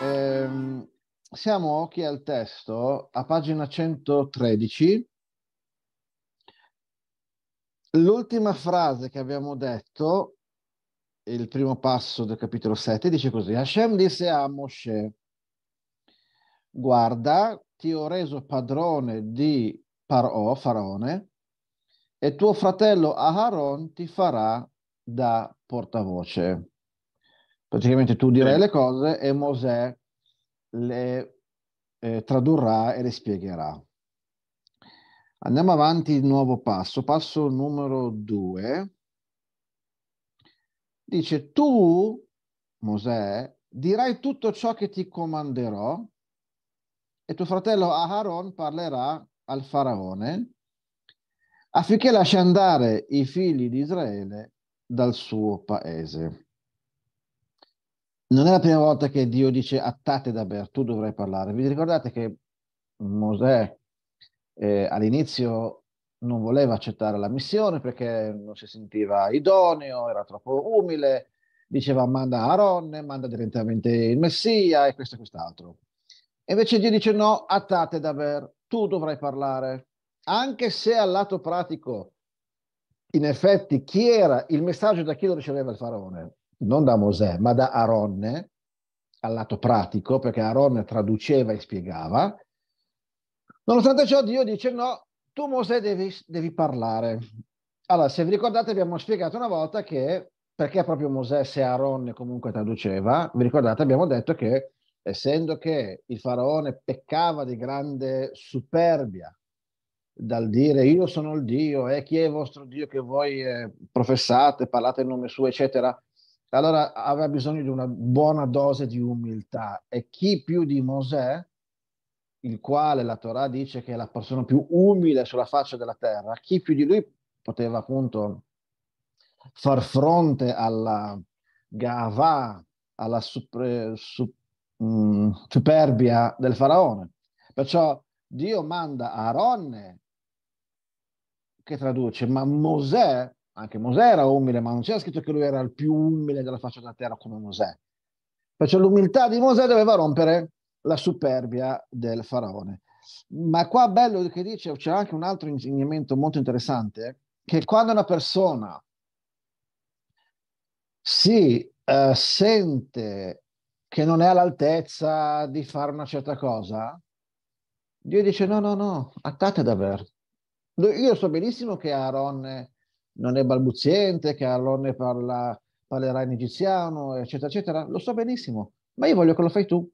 Ehm, siamo occhi al testo a pagina 113. L'ultima frase che abbiamo detto, il primo passo del capitolo 7, dice così: Hashem disse a Mosè: Guarda, ti ho reso padrone di Parò, Faraone, e tuo fratello Aharon ti farà da portavoce. Praticamente tu direi le cose e Mosè le eh, tradurrà e le spiegherà. Andiamo avanti, nuovo passo, passo numero due. Dice, tu, Mosè, dirai tutto ciò che ti comanderò e tuo fratello Aharon parlerà al faraone affinché lasci andare i figli di Israele dal suo paese. Non è la prima volta che Dio dice attate da ber, tu dovrai parlare. Vi ricordate che Mosè eh, all'inizio non voleva accettare la missione perché non si sentiva idoneo, era troppo umile, diceva manda Aaron, manda direttamente il Messia e questo e quest'altro. invece Dio dice no, attate da Ber, tu dovrai parlare anche se al lato pratico, in effetti, chi era il messaggio da chi lo riceveva il faraone? Non da Mosè, ma da Aronne, al lato pratico, perché Aronne traduceva e spiegava. Nonostante ciò, Dio dice no, tu Mosè devi, devi parlare. Allora, se vi ricordate, abbiamo spiegato una volta che perché proprio Mosè, se Aronne comunque traduceva, vi ricordate, abbiamo detto che essendo che il faraone peccava di grande superbia, dal dire io sono il Dio, eh, chi è il vostro Dio che voi eh, professate, parlate in nome suo, eccetera. Allora aveva bisogno di una buona dose di umiltà e chi più di Mosè, il quale la Torah dice che è la persona più umile sulla faccia della terra, chi più di lui poteva appunto far fronte alla gava, alla super, su, mh, mm, superbia del faraone. Perciò Dio manda Aaron che traduce, ma Mosè, anche Mosè era umile, ma non c'era scritto che lui era il più umile della faccia della terra come Mosè. Perciò l'umiltà di Mosè doveva rompere la superbia del faraone. Ma qua bello che dice, c'è anche un altro insegnamento molto interessante, che quando una persona si eh, sente che non è all'altezza di fare una certa cosa, Dio dice no, no, no, attate davvero. Io so benissimo che Aaron eh, non è balbuziente, che Aaron parla, parlerà in egiziano, eccetera, eccetera. Lo so benissimo, ma io voglio che lo fai tu.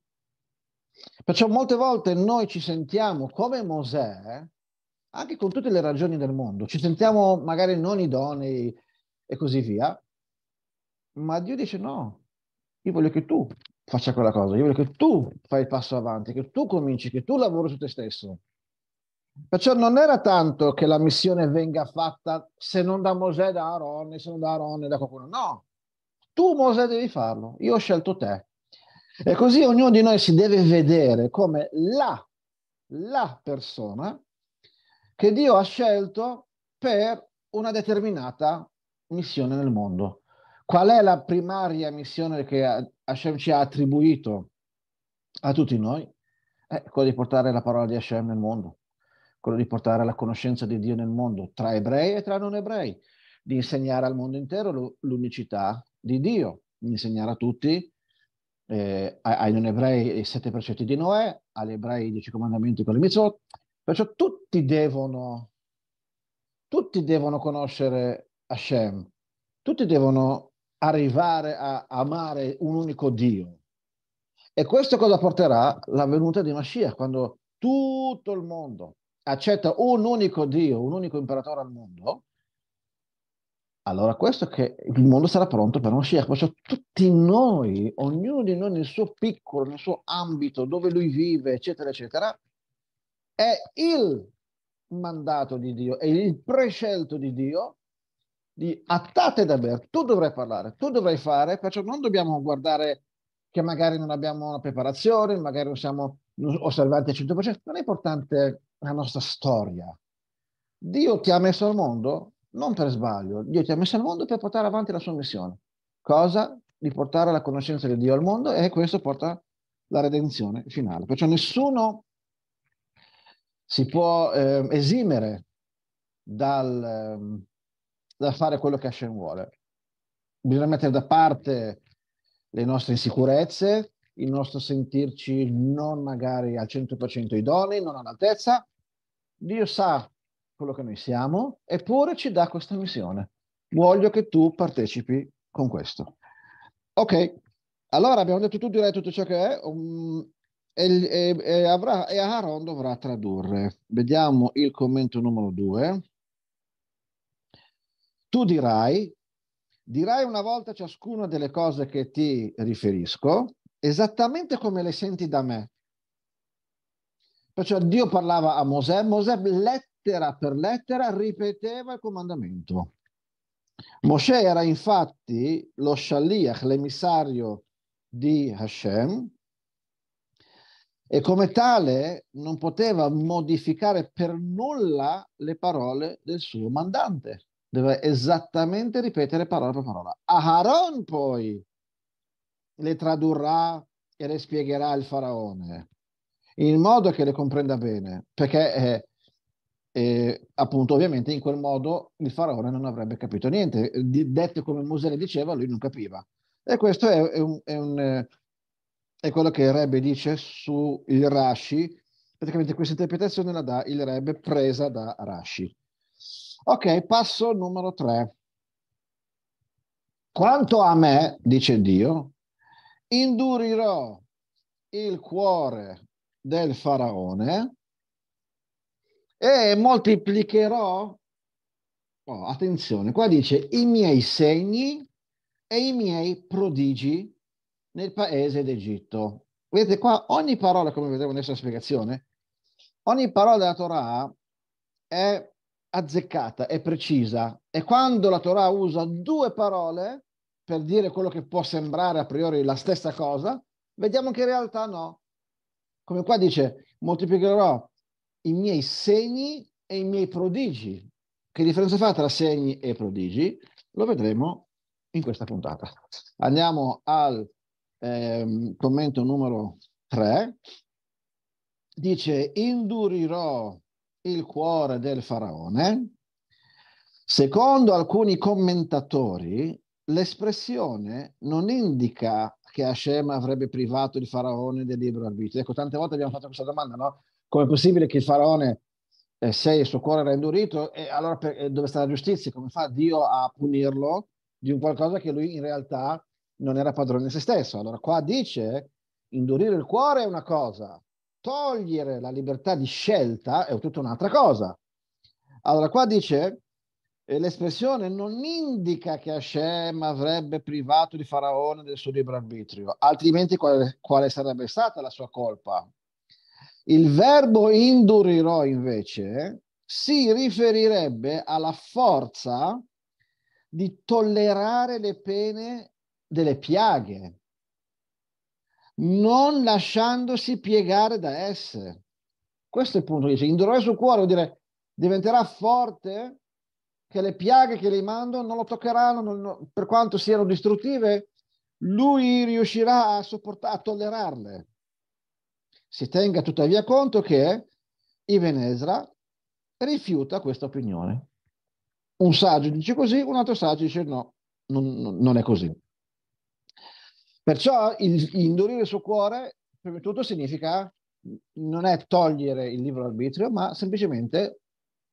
Perciò molte volte noi ci sentiamo come Mosè, anche con tutte le ragioni del mondo, ci sentiamo magari non idonei e così via, ma Dio dice no, io voglio che tu faccia quella cosa, io voglio che tu fai il passo avanti, che tu cominci, che tu lavori su te stesso. Perciò non era tanto che la missione venga fatta se non da Mosè, da Aaron, se non da Aaron, da qualcuno. No, tu Mosè devi farlo, io ho scelto te. E così ognuno di noi si deve vedere come la, la persona che Dio ha scelto per una determinata missione nel mondo. Qual è la primaria missione che Hashem ci ha attribuito a tutti noi? È quella di portare la parola di Hashem nel mondo quello di portare la conoscenza di Dio nel mondo tra ebrei e tra non ebrei, di insegnare al mondo intero l'unicità di Dio, di insegnare a tutti, eh, ai non ebrei i sette precetti di Noè, agli ebrei i dieci comandamenti con le mitzvot, perciò tutti devono, tutti devono conoscere Hashem, tutti devono arrivare a amare un unico Dio. E questo cosa porterà? La venuta di Mashiach, quando tutto il mondo, accetta un unico Dio, un unico imperatore al mondo, allora questo che il mondo sarà pronto per uno Mashiach, perciò tutti noi, ognuno di noi nel suo piccolo, nel suo ambito, dove lui vive, eccetera, eccetera, è il mandato di Dio, è il prescelto di Dio di attate da bere, tu dovrai parlare, tu dovrai fare, perciò non dobbiamo guardare che magari non abbiamo una preparazione, magari non siamo osservanti al 100%, non è importante la nostra storia. Dio ti ha messo al mondo non per sbaglio, Dio ti ha messo al mondo per portare avanti la sua missione. Cosa? Di portare la conoscenza di Dio al mondo e questo porta la redenzione finale. Perciò nessuno si può eh, esimere dal, ehm, dal, fare quello che Hashem vuole. Bisogna mettere da parte le nostre insicurezze, il nostro sentirci non magari al 100% idonei, non all'altezza, Dio sa quello che noi siamo, eppure ci dà questa missione. Voglio che tu partecipi con questo. Ok, allora abbiamo detto tu direi tutto ciò che è um, e, e, e, avrà, e Aaron dovrà tradurre. Vediamo il commento numero due. Tu dirai, dirai una volta ciascuna delle cose che ti riferisco, esattamente come le senti da me, Perciò Dio parlava a Mosè, Mosè lettera per lettera ripeteva il comandamento. Mosè era infatti lo Shaliach, l'emissario di Hashem, e come tale non poteva modificare per nulla le parole del suo mandante. Doveva esattamente ripetere parola per parola. Aharon poi le tradurrà e le spiegherà il faraone in modo che le comprenda bene, perché eh, eh, appunto ovviamente in quel modo il faraone non avrebbe capito niente, di, detto come Mosè le diceva, lui non capiva. E questo è, è, un, è, un, eh, è quello che il Rebbe dice su il Rashi, praticamente questa interpretazione la dà il Rebbe presa da Rashi. Ok, passo numero tre. Quanto a me, dice Dio, indurirò il cuore del faraone e moltiplicherò, oh, attenzione, qua dice i miei segni e i miei prodigi nel paese d'Egitto. Vedete qua ogni parola, come vedremo nella spiegazione, ogni parola della Torah è azzeccata, è precisa e quando la Torah usa due parole per dire quello che può sembrare a priori la stessa cosa, vediamo che in realtà no, come qua dice, moltiplicherò i miei segni e i miei prodigi. Che differenza fa tra segni e prodigi? Lo vedremo in questa puntata. Andiamo al ehm, commento numero 3. Dice, indurirò il cuore del faraone. Secondo alcuni commentatori, l'espressione non indica che Hashem avrebbe privato il faraone del libero arbitrio. Ecco, tante volte abbiamo fatto questa domanda, no? Come è possibile che il faraone, eh, se il suo cuore era indurito, e allora per, eh, dove sta la giustizia? Come fa Dio a punirlo di un qualcosa che lui in realtà non era padrone di se stesso? Allora qua dice, indurire il cuore è una cosa, togliere la libertà di scelta è tutta un'altra cosa. Allora qua dice, l'espressione non indica che Hashem avrebbe privato di Faraone del suo libero arbitrio, altrimenti quale, quale sarebbe stata la sua colpa? Il verbo indurirò invece si riferirebbe alla forza di tollerare le pene delle piaghe, non lasciandosi piegare da esse. Questo è il punto, dice, indurirò il suo cuore, vuol dire diventerà forte che le piaghe che gli mando non lo toccheranno, non, per quanto siano distruttive, lui riuscirà a, sopporta- a tollerarle. Si tenga tuttavia conto che Ibn Ezra rifiuta questa opinione. Un saggio dice così, un altro saggio dice no, non, non è così. Perciò il, indurire il suo cuore, prima di tutto, significa non è togliere il libero arbitrio, ma semplicemente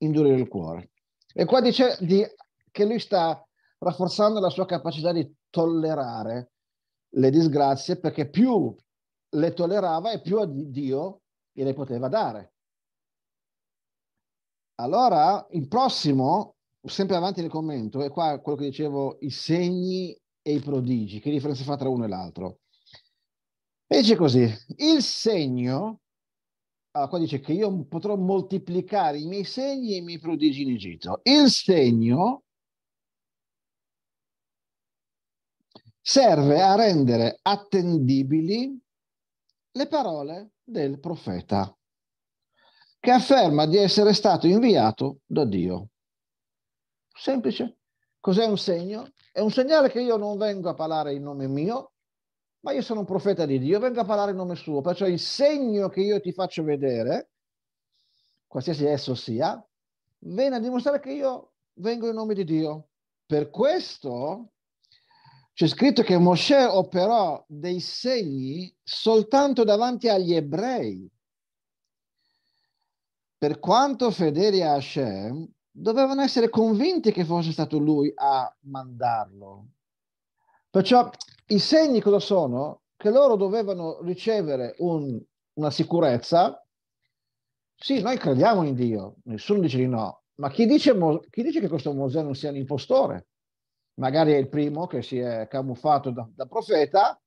indurire il cuore. E qua dice di, che lui sta rafforzando la sua capacità di tollerare le disgrazie perché più le tollerava e più a Dio gliele poteva dare. Allora, il prossimo, sempre avanti nel commento, è qua quello che dicevo, i segni e i prodigi, che differenza fa tra uno e l'altro. E dice così, il segno allora qua dice che io potrò moltiplicare i miei segni e i miei prodigi in Egitto. Il segno serve a rendere attendibili le parole del profeta, che afferma di essere stato inviato da Dio. Semplice. Cos'è un segno? È un segnale che io non vengo a parlare in nome mio, ma io sono un profeta di Dio, vengo a parlare in nome suo, perciò il segno che io ti faccio vedere, qualsiasi esso sia, viene a dimostrare che io vengo in nome di Dio. Per questo c'è scritto che Mosè operò dei segni soltanto davanti agli ebrei. Per quanto fedeli a Hashem, dovevano essere convinti che fosse stato lui a mandarlo. Perciò i segni cosa sono? Che loro dovevano ricevere un, una sicurezza. Sì, noi crediamo in Dio, nessuno dice di no, ma chi dice, chi dice che questo Mosè non sia un impostore? Magari è il primo che si è camuffato da, da profeta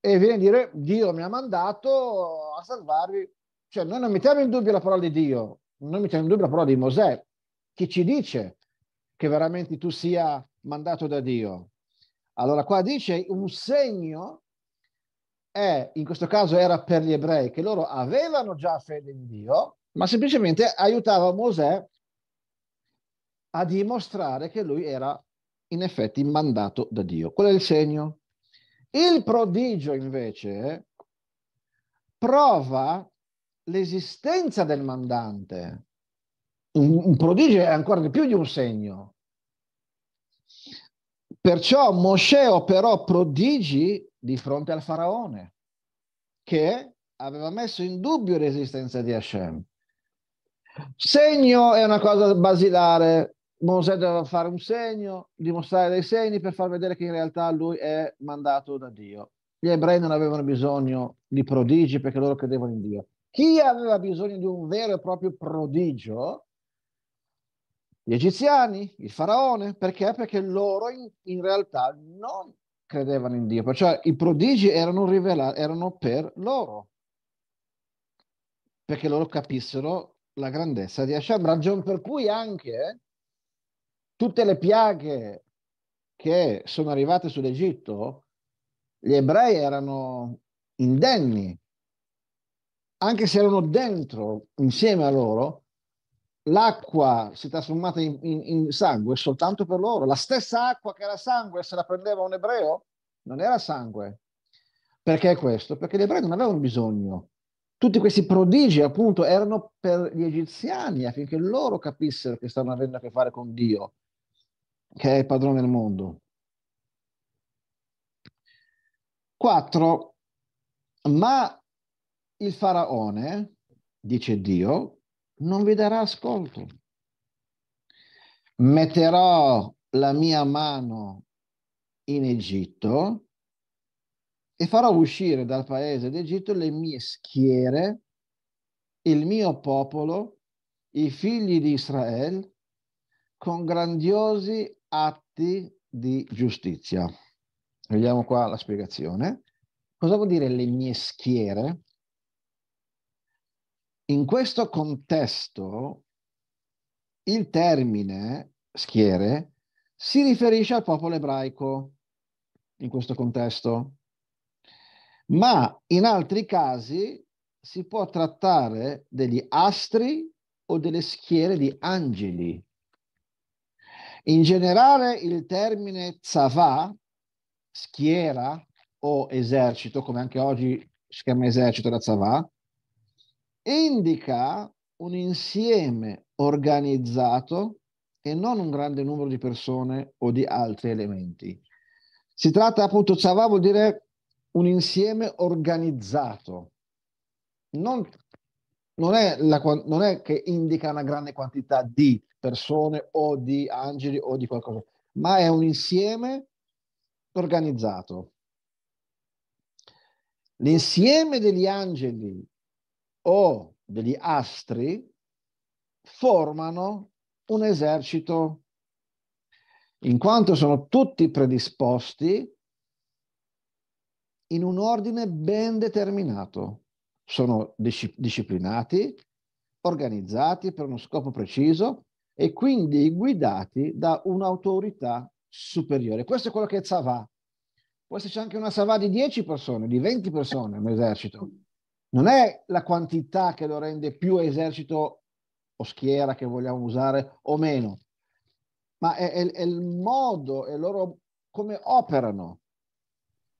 e viene a dire Dio mi ha mandato a salvarvi. Cioè noi non mettiamo in dubbio la parola di Dio, non mettiamo in dubbio la parola di Mosè. Chi ci dice che veramente tu sia mandato da Dio? Allora qua dice un segno è, in questo caso era per gli ebrei, che loro avevano già fede in Dio, ma semplicemente aiutava Mosè a dimostrare che lui era in effetti mandato da Dio. Quello è il segno. Il prodigio invece prova l'esistenza del mandante. Un, un prodigio è ancora di più di un segno, Perciò Mosè operò prodigi di fronte al faraone, che aveva messo in dubbio l'esistenza di Hashem. Segno è una cosa basilare. Mosè doveva fare un segno, dimostrare dei segni per far vedere che in realtà lui è mandato da Dio. Gli ebrei non avevano bisogno di prodigi perché loro credevano in Dio. Chi aveva bisogno di un vero e proprio prodigio gli egiziani, il faraone, perché? Perché loro in, in realtà non credevano in Dio, perciò i prodigi erano, rivelati, erano per loro, perché loro capissero la grandezza di Hashem, ragione per cui anche tutte le piaghe che sono arrivate sull'Egitto, gli ebrei erano indenni, anche se erano dentro insieme a loro, l'acqua si è trasformata in, in, in, sangue soltanto per loro. La stessa acqua che era sangue se la prendeva un ebreo non era sangue. Perché questo? Perché gli ebrei non avevano bisogno. Tutti questi prodigi appunto erano per gli egiziani affinché loro capissero che stavano avendo a che fare con Dio, che è il padrone del mondo. 4. Ma il faraone, dice Dio, non vi darà ascolto. Metterò la mia mano in Egitto e farò uscire dal paese d'Egitto le mie schiere, il mio popolo, i figli di Israele, con grandiosi atti di giustizia. Vediamo qua la spiegazione. Cosa vuol dire le mie schiere? In questo contesto il termine schiere si riferisce al popolo ebraico in questo contesto, ma in altri casi si può trattare degli astri o delle schiere di angeli. In generale il termine tzavà, schiera o esercito, come anche oggi si chiama esercito da tzavà, indica un insieme organizzato e non un grande numero di persone o di altri elementi. Si tratta appunto, Tsava vuol dire un insieme organizzato, non, non, è la, non è che indica una grande quantità di persone o di angeli o di qualcosa, ma è un insieme organizzato. L'insieme degli angeli o degli astri formano un esercito, in quanto sono tutti predisposti in un ordine ben determinato. Sono disciplinati, organizzati per uno scopo preciso e quindi guidati da un'autorità superiore. Questo è quello che è Savà. Può esserci anche una Savà di 10 persone, di 20 persone, un esercito non è la quantità che lo rende più esercito o schiera che vogliamo usare o meno, ma è, è, è il modo, e loro come operano.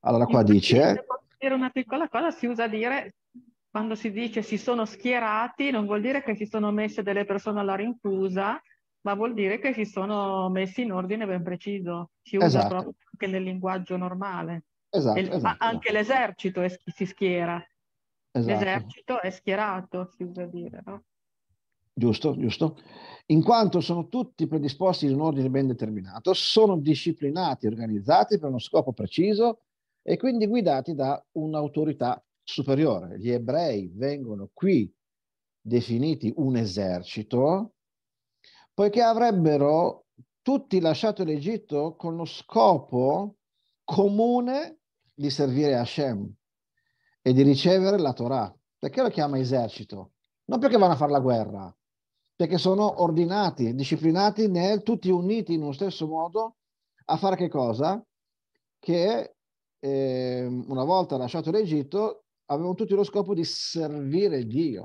Allora qua dice... Se una piccola cosa, si usa dire, quando si dice si sono schierati, non vuol dire che si sono messe delle persone alla rinfusa, ma vuol dire che si sono messi in ordine ben preciso. Si usa esatto. proprio anche nel linguaggio normale. Esatto, il, esatto. Anche l'esercito è, si schiera. Esatto. L'esercito è schierato, si usa dire, no? Giusto, giusto. In quanto sono tutti predisposti in un ordine ben determinato, sono disciplinati, organizzati per uno scopo preciso e quindi guidati da un'autorità superiore. Gli ebrei vengono qui definiti un esercito, poiché avrebbero tutti lasciato l'Egitto con lo scopo comune di servire Hashem, e di ricevere la Torah. Perché lo chiama esercito? Non perché vanno a fare la guerra, perché sono ordinati, disciplinati, nel, tutti uniti in uno stesso modo a fare che cosa? Che eh, una volta lasciato l'Egitto avevano tutti lo scopo di servire Dio.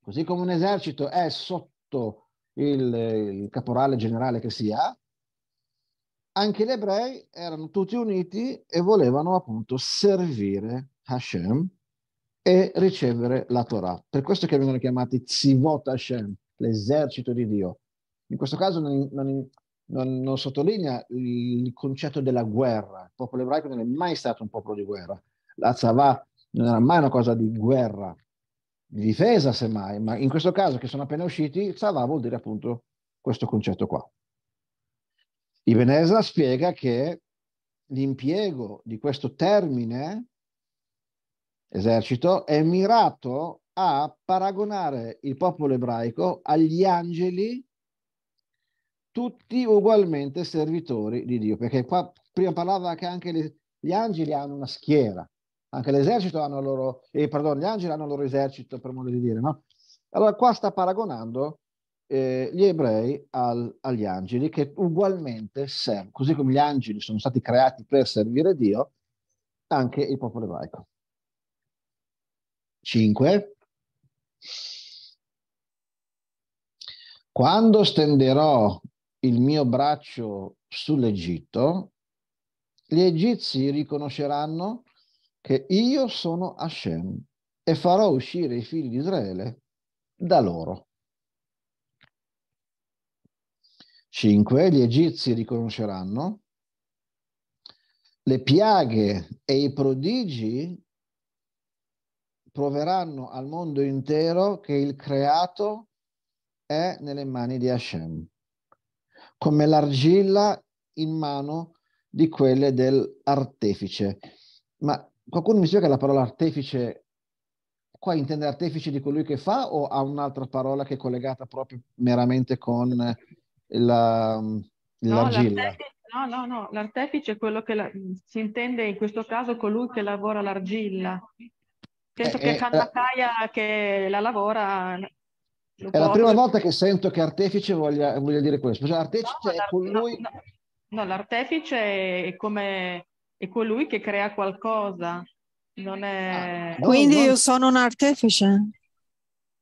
Così come un esercito è sotto il, il caporale generale che si ha, anche gli ebrei erano tutti uniti e volevano appunto servire Hashem e ricevere la Torah. Per questo che vengono chiamati Tzivot Hashem, l'esercito di Dio. In questo caso non, non, non, non sottolinea il concetto della guerra. Il popolo ebraico non è mai stato un popolo di guerra. La Tzavah non era mai una cosa di guerra, di difesa semmai, ma in questo caso che sono appena usciti, Tzavah vuol dire appunto questo concetto qua. Ibn Ezra spiega che l'impiego di questo termine esercito è mirato a paragonare il popolo ebraico agli angeli tutti ugualmente servitori di Dio, perché qua prima parlava che anche le, gli angeli hanno una schiera, anche l'esercito hanno il loro, eh, perdono, gli angeli hanno il loro esercito per modo di dire, no? Allora qua sta paragonando eh, gli ebrei al, agli angeli che ugualmente servono, così come gli angeli sono stati creati per servire Dio, anche il popolo ebraico. 5. Quando stenderò il mio braccio sull'Egitto, gli egizi riconosceranno che io sono Hashem e farò uscire i figli di Israele da loro. 5. Gli egizi riconosceranno le piaghe e i prodigi proveranno al mondo intero che il creato è nelle mani di Hashem, come l'argilla in mano di quelle dell'artefice. Ma qualcuno mi spiega che la parola artefice qua intende artefice di colui che fa o ha un'altra parola che è collegata proprio meramente con la, l'argilla? No, No, no, no, l'artefice è quello che la, si intende in questo caso colui che lavora l'argilla. Penso eh, che Cannacaia eh, eh. che la lavora... È può... la prima volta che sento che artefice voglia, voglia dire questo. Cioè, artefice no, è colui... No, no, no l'artefice è, come, è colui che crea qualcosa. Non è... Ah, no, Quindi non... io sono un artefice?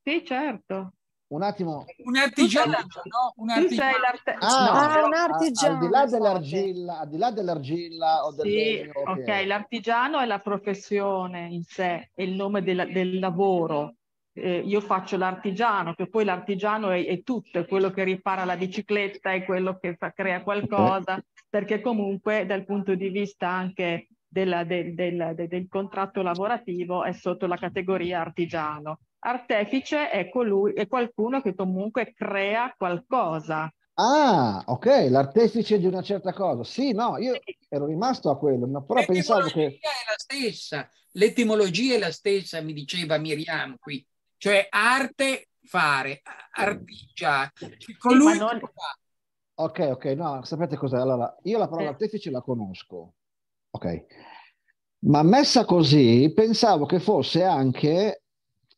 Sì, certo un attimo. Un artigiano, no? Un artigiano. Ah, no, ah, un artigiano. Ah, al, di là dell'argilla, esatto. al di là dell'argilla o del sì, legno, ok, okay. l'artigiano è la professione in sé, è il nome del, del lavoro. Eh, io faccio l'artigiano, che poi l'artigiano è, è, tutto, è quello che ripara la bicicletta, è quello che fa, crea qualcosa, okay. perché comunque dal punto di vista anche della, del, del, del, del contratto lavorativo è sotto la categoria artigiano. Artefice è, colui, è qualcuno che comunque crea qualcosa. Ah, ok, l'artefice di una certa cosa. Sì, no, io ero rimasto a quello, ma però pensavo che... è la stessa, l'etimologia è la stessa, mi diceva Miriam qui. Cioè arte, fare, artigia, cioè, colui sì, non... Ok, ok, no, sapete cos'è? Allora, io la parola eh. artefice la conosco, ok. Ma messa così, pensavo che fosse anche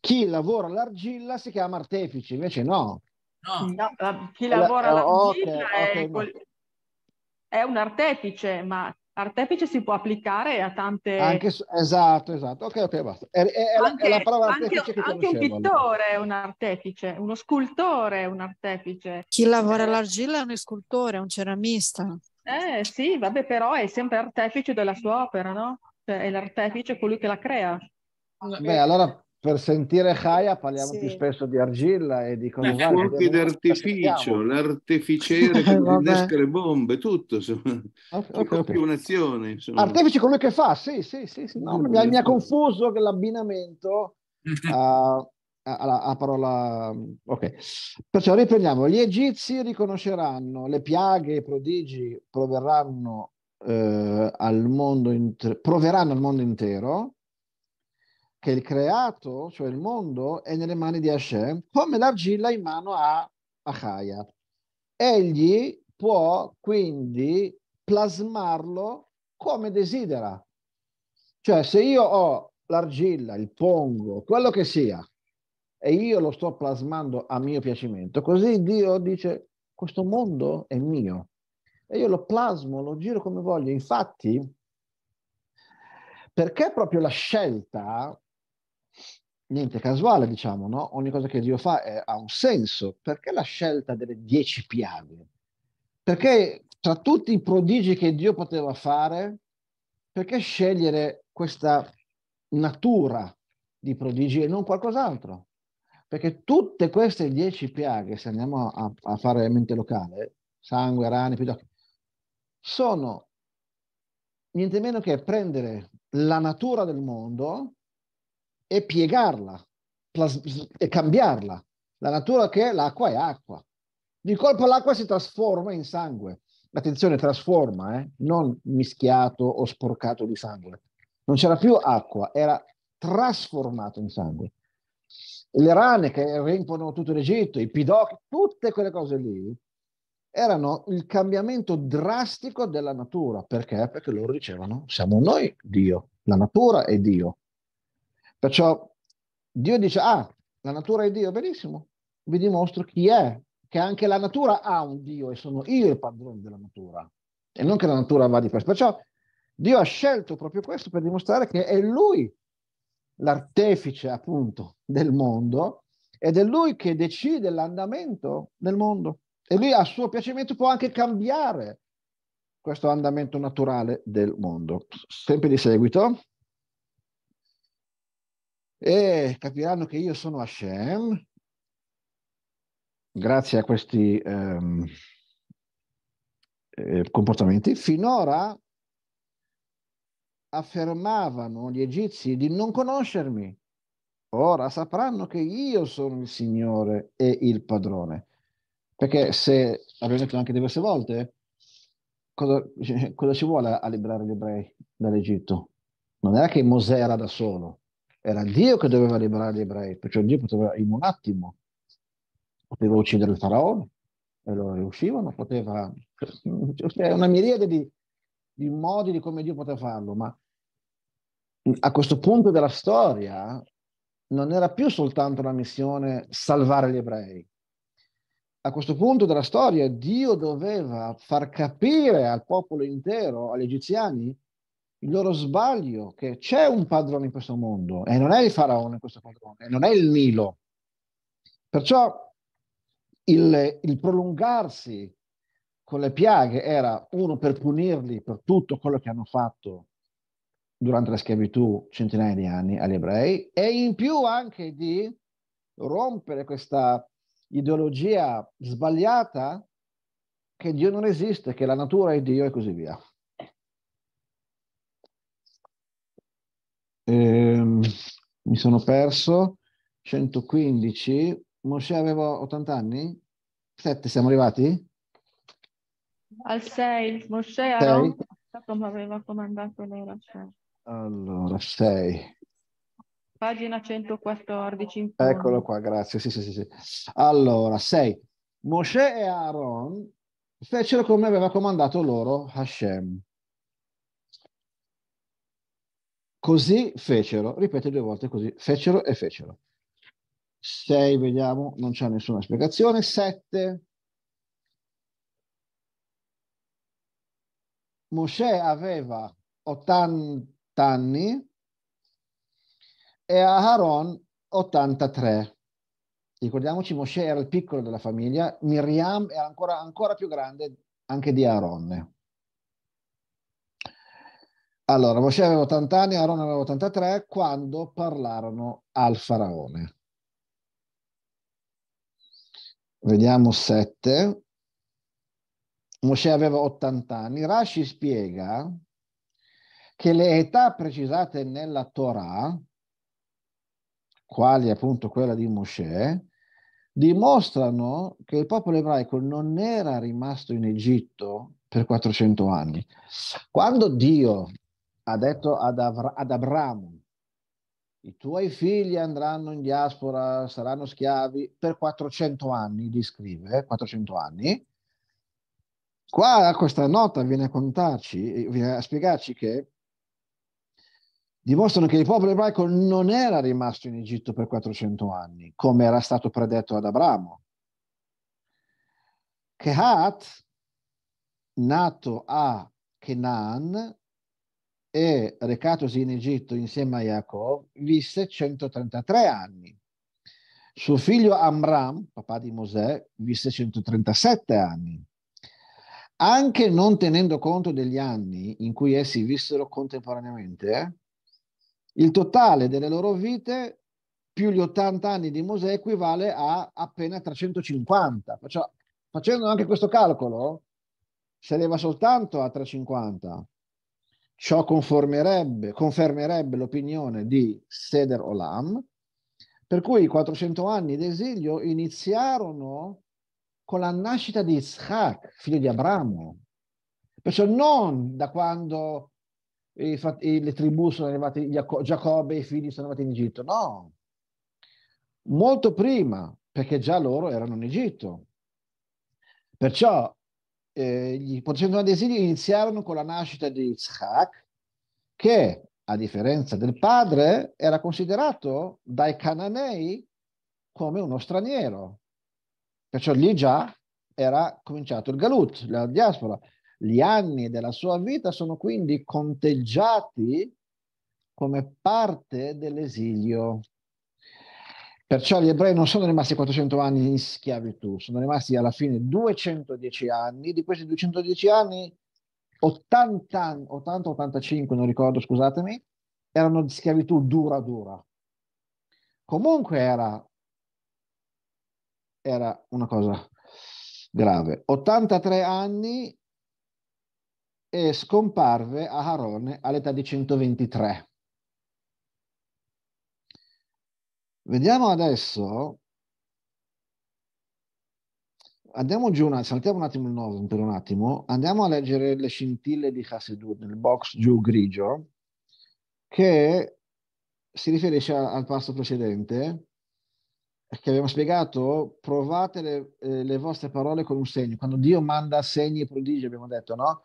chi lavora l'argilla si chiama artefice, invece no. No, no la, chi lavora eh, la, l'argilla okay, è, okay, col, no. è, un artefice, ma artefice si può applicare a tante... Anche, esatto, esatto. Ok, ok, basta. È, è, anche, è la, parola artefice anche, anche un pittore è un artefice, uno scultore è un artefice. Chi lavora l'argilla è un scultore, è un ceramista. Eh sì, vabbè, però è sempre artefice della sua opera, no? Cioè, è l'artefice colui che la crea. Beh, allora per sentire Gaia parliamo sì. più spesso di argilla e di cose varie. Fuochi d'artificio, l'artificiere che innesca le bombe, tutto. Un'azione. Artefice quello che fa, sì, sì, sì. sì. No, mi, mi, ha confuso l'abbinamento a, a, a, parola... Ok. Perciò riprendiamo. Gli egizi riconosceranno le piaghe, i prodigi proverranno, eh, al mondo inter... proveranno al mondo intero che il creato, cioè il mondo, è nelle mani di Hashem, come l'argilla in mano a Achaia. Egli può quindi plasmarlo come desidera. Cioè se io ho l'argilla, il pongo, quello che sia, e io lo sto plasmando a mio piacimento, così Dio dice questo mondo è mio e io lo plasmo, lo giro come voglio. Infatti, perché proprio la scelta niente casuale, diciamo, no? Ogni cosa che Dio fa è, eh, ha un senso. Perché la scelta delle dieci piaghe? Perché tra tutti i prodigi che Dio poteva fare, perché scegliere questa natura di prodigi e non qualcos'altro? Perché tutte queste dieci piaghe, se andiamo a, a fare mente locale, sangue, rane, pidocchi, sono niente meno che prendere la natura del mondo e piegarla plas- e cambiarla. La natura che è l'acqua è acqua. Di colpo l'acqua si trasforma in sangue. Attenzione, trasforma, eh? non mischiato o sporcato di sangue. Non c'era più acqua, era trasformato in sangue. Le rane che riempiono tutto l'Egitto, i pidocchi, tutte quelle cose lì, erano il cambiamento drastico della natura. Perché? Perché loro dicevano, siamo noi Dio, la natura è Dio. Perciò Dio dice, ah, la natura è Dio, benissimo, vi dimostro chi è, che anche la natura ha un Dio e sono io il padrone della natura, e non che la natura va di questo. Perciò Dio ha scelto proprio questo per dimostrare che è Lui l'artefice appunto del mondo ed è Lui che decide l'andamento del mondo e Lui a suo piacimento può anche cambiare questo andamento naturale del mondo. Sempre di seguito, e capiranno che io sono Hashem, grazie a questi um, eh, comportamenti, finora affermavano gli egizi di non conoscermi. Ora sapranno che io sono il Signore e il padrone. Perché se, abbiamo detto anche diverse volte, cosa, cosa ci vuole a liberare gli ebrei dall'Egitto? Non è che Mosè era da solo, era Dio che doveva liberare gli ebrei, perciò Dio poteva in un attimo, poteva uccidere il faraone, e loro riuscivano, poteva... C'è cioè, una miriade di, di modi di come Dio poteva farlo, ma a questo punto della storia non era più soltanto la missione salvare gli ebrei. A questo punto della storia Dio doveva far capire al popolo intero, agli egiziani, il loro sbaglio, che c'è un padrone in questo mondo e non è il faraone in questo padrone, non è il Nilo. Perciò il, il prolungarsi con le piaghe era uno per punirli per tutto quello che hanno fatto durante la schiavitù centinaia di anni agli ebrei e in più anche di rompere questa ideologia sbagliata che Dio non esiste, che la natura è Dio e così via. mi sono perso. 115, Mosè aveva 80 anni? 7 siamo arrivati? Al 6, Mosè era come aveva comandato l'ora. Cioè. Allora, 6. Pagina 114. Eccolo qua, grazie. Sì, sì, sì, sì. Allora, 6. Mosè e Aaron fecero come aveva comandato loro Hashem. Così fecero, ripeto due volte così, fecero e fecero. Sei, vediamo, non c'è nessuna spiegazione. Sette. Mosè aveva 80 anni e Aaron 83. Ricordiamoci, Mosè era il piccolo della famiglia, Miriam era ancora, ancora più grande anche di Aaron. Allora, Mosè aveva 80 anni, Aaron aveva 83 quando parlarono al faraone. Vediamo 7. Mosè aveva 80 anni. Rashi spiega che le età precisate nella Torah, quali appunto quella di Mosè, dimostrano che il popolo ebraico non era rimasto in Egitto per 400 anni. Quando Dio ha detto ad, Avra- ad Abramo, i tuoi figli andranno in diaspora, saranno schiavi per 400 anni, li scrive, 400 eh, anni. Qua questa nota viene a contarci, eh, viene a spiegarci che dimostrano che il popolo ebraico non era rimasto in Egitto per 400 anni, come era stato predetto ad Abramo. Kehat, nato a Kenan, e recatosi in Egitto insieme a Jacob, visse 133 anni. Suo figlio Amram, papà di Mosè, visse 137 anni. Anche non tenendo conto degli anni in cui essi vissero contemporaneamente, eh, il totale delle loro vite più gli 80 anni di Mosè equivale a appena 350. Perciò, facendo anche questo calcolo, si arriva soltanto a 350 Ciò confermerebbe, confermerebbe l'opinione di Seder Olam, per cui i 400 anni d'esilio iniziarono con la nascita di Isaac, figlio di Abramo. Perciò non da quando i, i, le tribù sono arrivate, Giacobbe e i figli sono arrivati in Egitto, no. Molto prima, perché già loro erano in Egitto. Perciò eh, gli esili iniziarono con la nascita di Yitzhak, che a differenza del padre era considerato dai cananei come uno straniero. Perciò lì già era cominciato il Galut, la diaspora. Gli anni della sua vita sono quindi conteggiati come parte dell'esilio. Perciò gli ebrei non sono rimasti 400 anni in schiavitù, sono rimasti alla fine 210 anni. Di questi 210 anni, 80-85, non ricordo, scusatemi, erano di schiavitù dura dura. Comunque era, era una cosa grave. 83 anni e scomparve a Harone all'età di 123. Vediamo adesso. Andiamo giù, una, saltiamo un attimo il nostro per un attimo, andiamo a leggere le scintille di Hasidut nel box giù grigio, che si riferisce al passo precedente, che abbiamo spiegato, provate le, eh, le, vostre parole con un segno. Quando Dio manda segni e prodigi, abbiamo detto, no?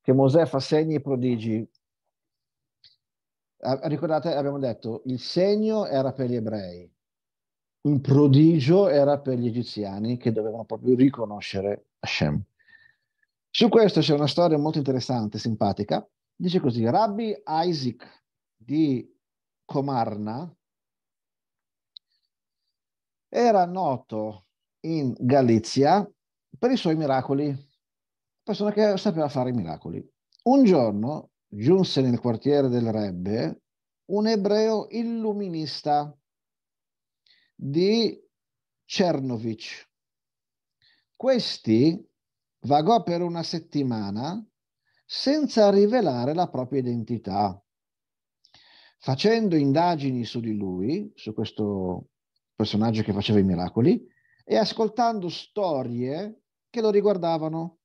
Che Mosè fa segni e prodigi. Ricordate, abbiamo detto, il segno era per gli ebrei, un prodigio era per gli egiziani che dovevano proprio riconoscere Hashem. Su questo c'è una storia molto interessante, simpatica. Dice così, Rabbi Isaac di Comarna era noto in Galizia per i suoi miracoli, persona che sapeva fare i miracoli. Un giorno giunse nel quartiere del Rebbe un ebreo illuminista di Cernovich. Questi vagò per una settimana senza rivelare la propria identità. Facendo indagini su di lui, su questo personaggio che faceva i miracoli, e ascoltando storie che lo riguardavano.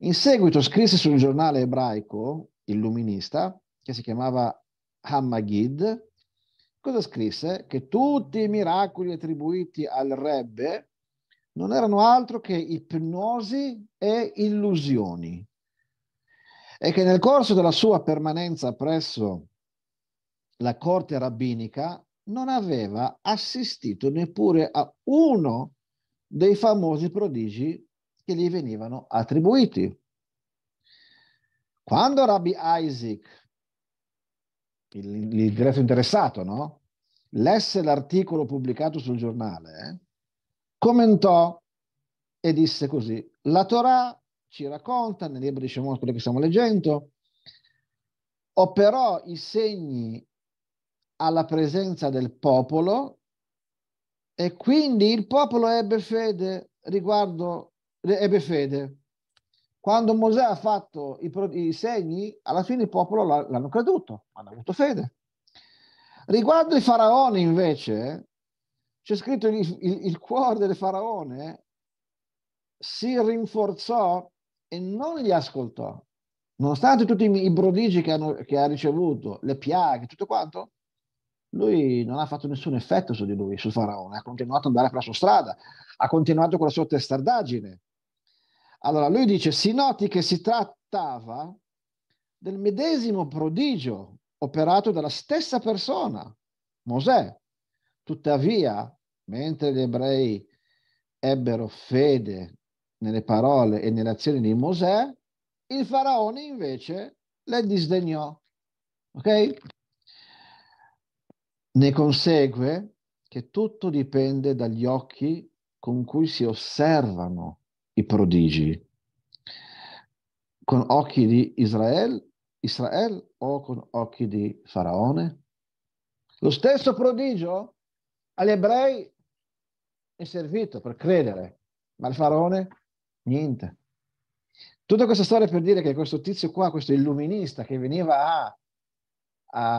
In seguito scrisse sul giornale ebraico, illuminista, che si chiamava Hammagid, cosa scrisse? Che tutti i miracoli attribuiti al Rebbe non erano altro che ipnosi e illusioni e che nel corso della sua permanenza presso la corte rabbinica non aveva assistito neppure a uno dei famosi prodigi che gli venivano attribuiti. Quando Rabbi Isaac, il, il greco interessato, no? lesse l'articolo pubblicato sul giornale, eh, commentò e disse così, la Torah ci racconta nel libro di Shemot, quello che stiamo leggendo, operò i segni alla presenza del popolo e quindi il popolo ebbe fede riguardo ebbe fede. Quando Mosè ha fatto i, i segni, alla fine il popolo l'hanno creduto, hanno avuto fede. Riguardo i faraoni, invece, c'è scritto il, il, il cuore del faraone si rinforzò e non li ascoltò. Nonostante tutti i prodigi che, hanno, che ha ricevuto, le piaghe, tutto quanto, lui non ha fatto nessun effetto su di lui, sul faraone, ha continuato ad andare per la sua strada, ha continuato con la sua testardaggine, allora lui dice, si noti che si trattava del medesimo prodigio operato dalla stessa persona, Mosè. Tuttavia, mentre gli ebrei ebbero fede nelle parole e nelle azioni di Mosè, il faraone invece le disdegnò. Ok? Ne consegue che tutto dipende dagli occhi con cui si osservano i prodigi. Con occhi di Israel, Israel o con occhi di Faraone? Lo stesso prodigio agli ebrei è servito per credere, ma al Faraone niente. Tutta questa storia per dire che questo tizio qua, questo illuminista che veniva a,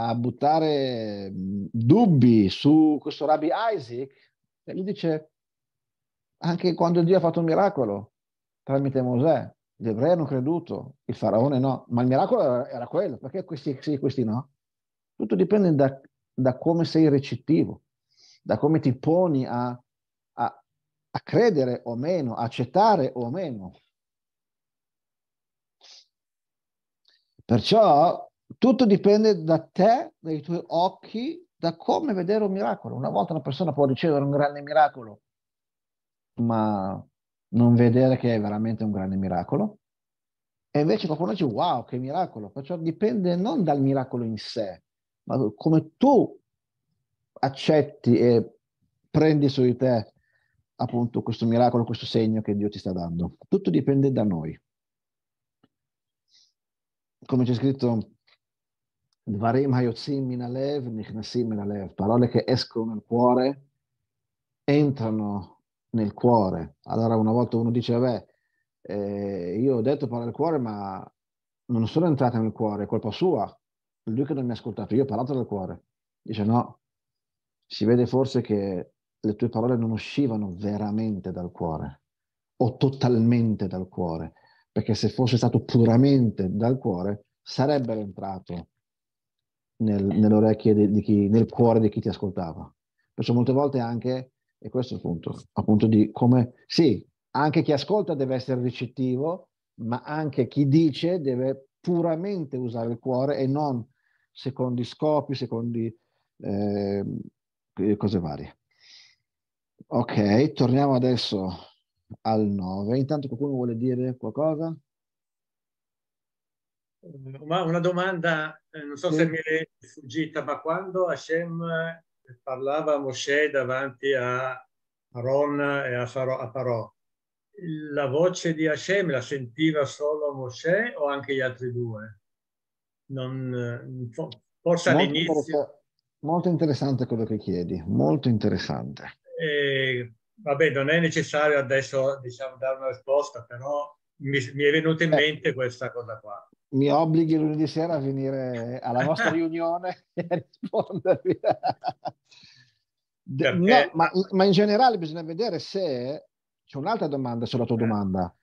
a buttare dubbi su questo rabbi Isaac, cioè, lui dice anche quando Dio ha fatto un miracolo tramite Mosè, gli ebrei hanno creduto, il faraone no, ma il miracolo era quello, perché questi sì, questi no? Tutto dipende da, da come sei recettivo, da come ti poni a, a, a credere o meno, a accettare o meno. Perciò tutto dipende da te, dai tuoi occhi, da come vedere un miracolo. Una volta una persona può ricevere un grande miracolo ma non vedere che è veramente un grande miracolo. E invece qualcuno dice wow, che miracolo, perciò dipende non dal miracolo in sé, ma come tu accetti e prendi su di te appunto questo miracolo, questo segno che Dio ti sta dando. Tutto dipende da noi. Come c'è scritto, Dvarim hayotzim minalev, nichnasim minalev, parole che escono dal cuore, entrano nel cuore. Allora una volta uno dice, vabbè, eh, io ho detto parla al cuore, ma non sono entrata nel cuore, è colpa sua, lui che non mi ha ascoltato, io ho parlato dal cuore. Dice no, si vede forse che le tue parole non uscivano veramente dal cuore o totalmente dal cuore, perché se fosse stato puramente dal cuore sarebbero entrato nel, nelle orecchie di, di chi, nel cuore di chi ti ascoltava. Perciò molte volte anche e questo è il punto, appunto di come... Sì, anche chi ascolta deve essere ricettivo, ma anche chi dice deve puramente usare il cuore e non secondo i scopi, secondo eh, cose varie. Ok, torniamo adesso al 9. Intanto qualcuno vuole dire qualcosa? Ma una domanda, eh, non so sì. se mi è sfuggita, ma quando Hashem parlava Mosè davanti a Aaron e a, Farò, a Parò. La voce di Hashem la sentiva solo Mosè o anche gli altri due? Non, forse molto all'inizio... Interessante, molto interessante quello che chiedi, molto interessante. E, vabbè, non è necessario adesso diciamo, dare una risposta, però mi, mi è venuta in Beh. mente questa cosa qua mi obblighi lunedì sera a venire alla nostra riunione e rispondervi. De, no, ma, ma, in generale bisogna vedere se c'è un'altra domanda sulla tua eh. domanda.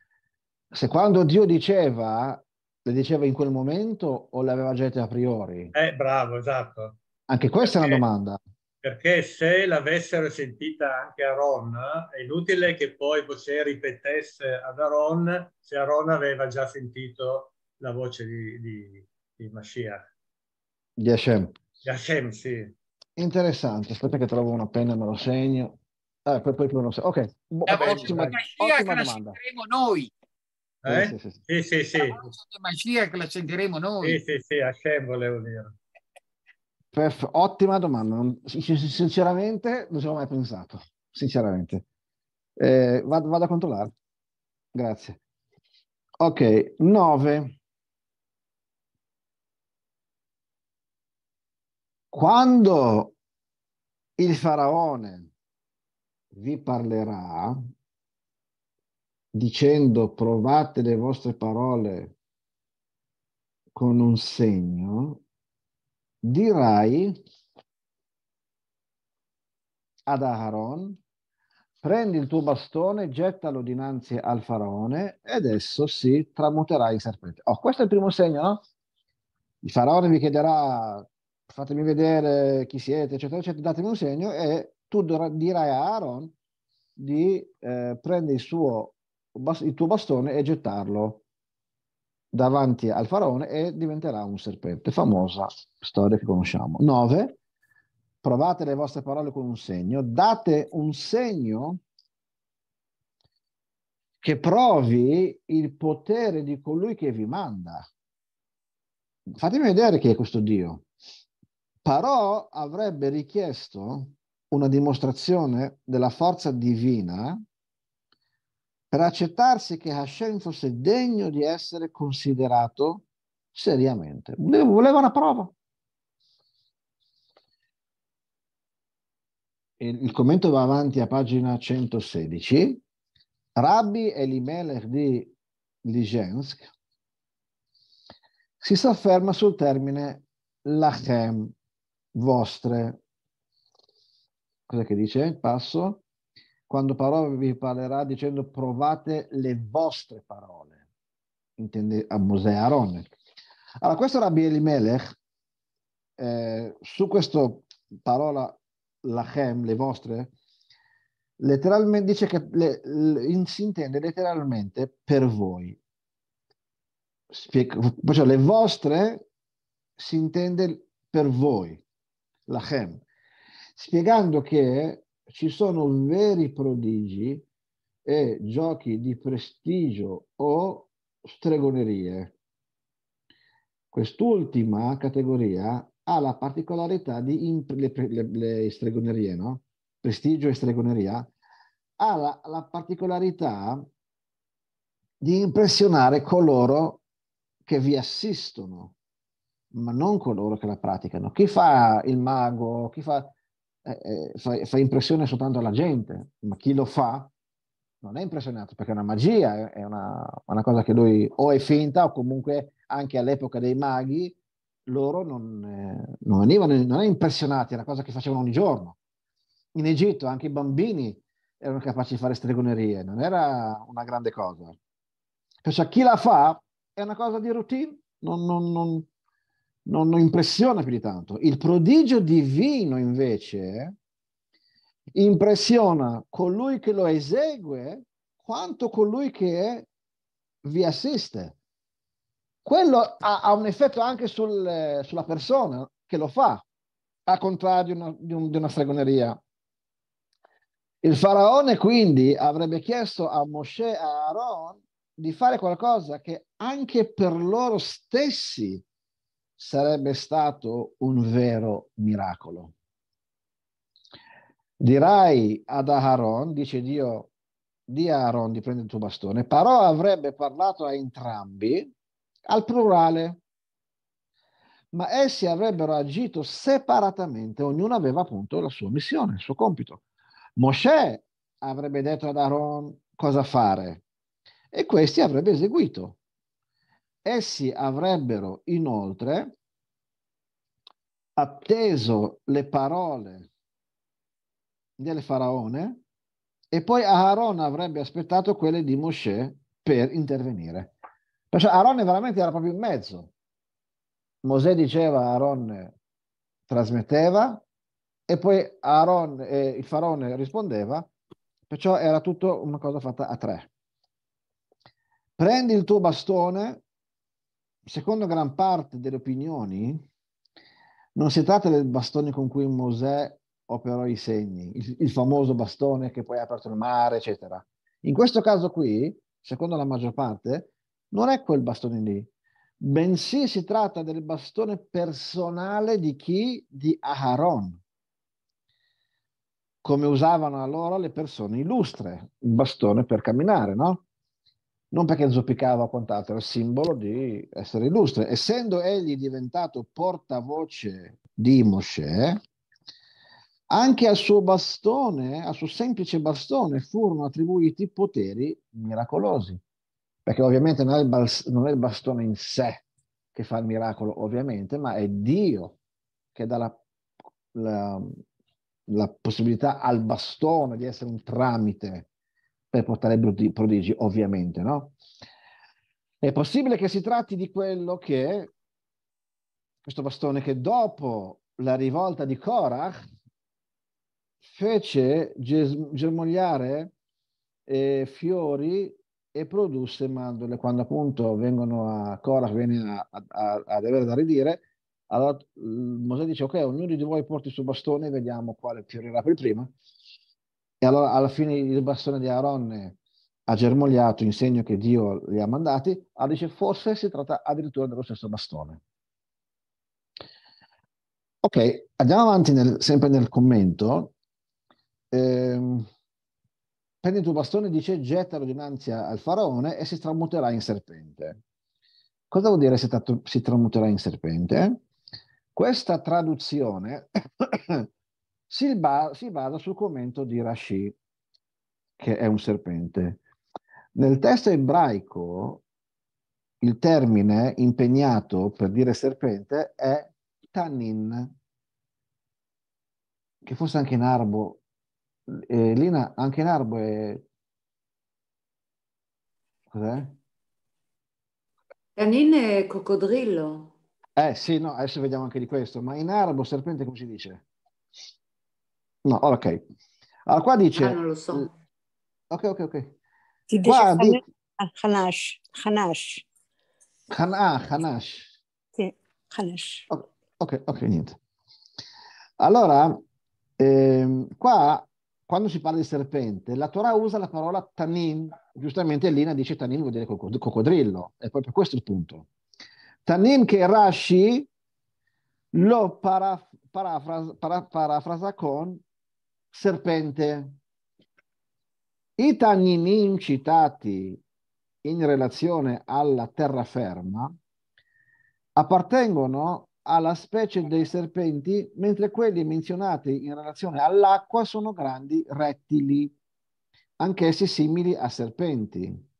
Se quando Dio diceva, le diceva in quel momento o le aveva già dette a priori? Eh, bravo, esatto. Anche questa perché, è una domanda. Perché se l'avessero sentita anche Aaron, è inutile che poi Mosè ripetesse ad Aaron se Aaron aveva già sentito la voce di, di, di Mashiach. Di Hashem. Di Hashem, sì. Interessante, aspetta che trovo una penna e me lo segno. Ah, poi, poi lo so. Ok, la voce ottima, di ottima la sentiremo noi. Eh? Sì, sì, sì. sì, sì, sì. La voce di Mashiach la sentiremo noi. Sì, sì, sì, Hashem volevo dire. Perf- ottima domanda, sinceramente non ci avevo mai pensato, sinceramente. Eh, vado, vado, a controllare. Grazie. Ok, 9. Quando il faraone vi parlerà dicendo provate le vostre parole con un segno, dirai ad Aaron, prendi il tuo bastone, gettalo dinanzi al faraone ed esso si tramuterà in serpente. Oh, questo è il primo segno, no? Il faraone vi chiederà fatemi vedere chi siete, eccetera, eccetera, datemi un segno e tu dirai a Aaron di eh, prendere il, suo, il tuo bastone e gettarlo davanti al faraone e diventerà un serpente. Famosa storia che conosciamo. 9. Provate le vostre parole con un segno. Date un segno che provi il potere di colui che vi manda. Fatemi vedere chi è questo Dio però avrebbe richiesto una dimostrazione della forza divina per accettarsi che Hashem fosse degno di essere considerato seriamente. Voleva una prova. Il commento va avanti a pagina 116. Rabbi Elimelech di Lijensk si sofferma sul termine lachem, vostre. Cosa che dice il passo? Quando parlo vi parlerà dicendo provate le vostre parole, intende a Mosè e Aaron. Allora, questo Rabbi Elimelech, eh, su questa parola lachem, le vostre, letteralmente dice che le, le, si intende letteralmente per voi. Spiega, cioè le vostre si intende per voi. Lachem, spiegando che ci sono veri prodigi e giochi di prestigio o stregonerie. Quest'ultima categoria ha la particolarità di imp- le, le, le, stregonerie, no? Prestigio e stregoneria ha la, la particolarità di impressionare coloro che vi assistono ma non coloro che la praticano. Chi fa il mago, chi fa, eh, eh, fa, fa impressione soltanto alla gente, ma chi lo fa non è impressionato perché è una magia, è una, una cosa che lui o è finta o comunque anche all'epoca dei maghi loro non, eh, non venivano non impressionati, è una cosa che facevano ogni giorno. In Egitto anche i bambini erano capaci di fare stregonerie, non era una grande cosa. Perciò chi la fa è una cosa di routine, non, non, non non, non impressiona più di tanto. Il prodigio divino invece impressiona colui che lo esegue quanto colui che vi assiste. Quello ha, ha un effetto anche sul, sulla persona che lo fa, al contrario di una, di, un, di una stregoneria. Il faraone quindi avrebbe chiesto a Mosè e a Aaron di fare qualcosa che anche per loro stessi sarebbe stato un vero miracolo. Dirai ad Aaron, dice Dio, di Aaron di prendere il tuo bastone, però avrebbe parlato a entrambi al plurale, ma essi avrebbero agito separatamente, ognuno aveva appunto la sua missione, il suo compito. Mosè avrebbe detto ad Aaron cosa fare e questi avrebbe eseguito. Essi avrebbero inoltre atteso le parole del faraone e poi Aaron avrebbe aspettato quelle di Mosè per intervenire. Perciò Aaron veramente era proprio in mezzo. Mosè diceva, Aaron trasmetteva e poi Aaron, eh, il faraone rispondeva, perciò era tutto una cosa fatta a tre. Prendi il tuo bastone secondo gran parte delle opinioni, non si tratta del bastone con cui Mosè operò i segni, il, il famoso bastone che poi ha aperto il mare, eccetera. In questo caso qui, secondo la maggior parte, non è quel bastone lì, bensì si tratta del bastone personale di chi? Di Aharon, come usavano allora le persone illustre, il bastone per camminare, no? non perché zoppicava o quant'altro, era simbolo di essere illustre. Essendo egli diventato portavoce di Mosè, anche al suo bastone, al suo semplice bastone, furono attribuiti poteri miracolosi. Perché ovviamente non è il, bas- non è il bastone in sé che fa il miracolo, ovviamente, ma è Dio che dà la, la, la possibilità al bastone di essere un tramite per portare prodigi, ovviamente, no? È possibile che si tratti di quello che questo bastone che dopo la rivolta di Korach fece germogliare eh, fiori e produsse mandorle. Quando appunto vengono a Korach, viene a, a, ad avere da ridire, allora Mosè dice ok, ognuno di voi porti il suo bastone e vediamo quale fiorirà per prima. E allora alla fine il bastone di Aaron ha germogliato in segno che Dio li ha mandati, allora dice forse si tratta addirittura dello stesso bastone. Ok, andiamo avanti nel, sempre nel commento. Ehm, prendi il tuo bastone, dice, gettalo dinanzi al faraone e si tramuterà in serpente. Cosa vuol dire si, si tramuterà in serpente? Questa traduzione si, ba- si basa sul commento di Rashi, che è un serpente. Nel testo ebraico il termine impegnato per dire serpente è tannin, che fosse anche in arabo. Eh, Lina, anche in arabo è... Cos'è? Tanin è coccodrillo. Eh sì, no, adesso vediamo anche di questo, ma in arabo serpente come si dice? No, ok. Allora, qua dice... Ah, non lo so. Ok, ok, ok. Ti qua dice di... Ah, Hanash. Hanash. ah, Hanash. Sì, Hanash. Ok, ok, niente. Allora, ehm, qua quando si parla di serpente, la Torah usa la parola tanin, giustamente Lina dice tanin vuol dire coccodrillo, È proprio questo il punto. Tanin che Rashi lo paraf- parafrasa, para- parafrasa con serpente. I tanninim citati in relazione alla terraferma appartengono alla specie dei serpenti, mentre quelli menzionati in relazione all'acqua sono grandi rettili, anch'essi simili a serpenti.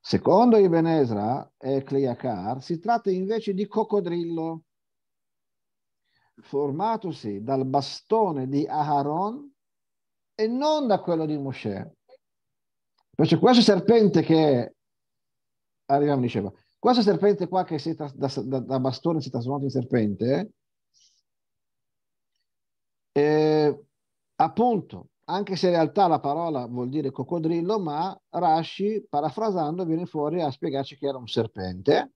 Secondo Ibn Ezra e Cleacar si tratta invece di coccodrillo, formatosi dal bastone di Aharon e non da quello di Mosè. Perciò questo serpente che arriviamo diceva, questo serpente qua che si, da, da, da, bastone si è trasformato in serpente, eh, appunto, anche se in realtà la parola vuol dire coccodrillo, ma Rashi, parafrasando, viene fuori a spiegarci che era un serpente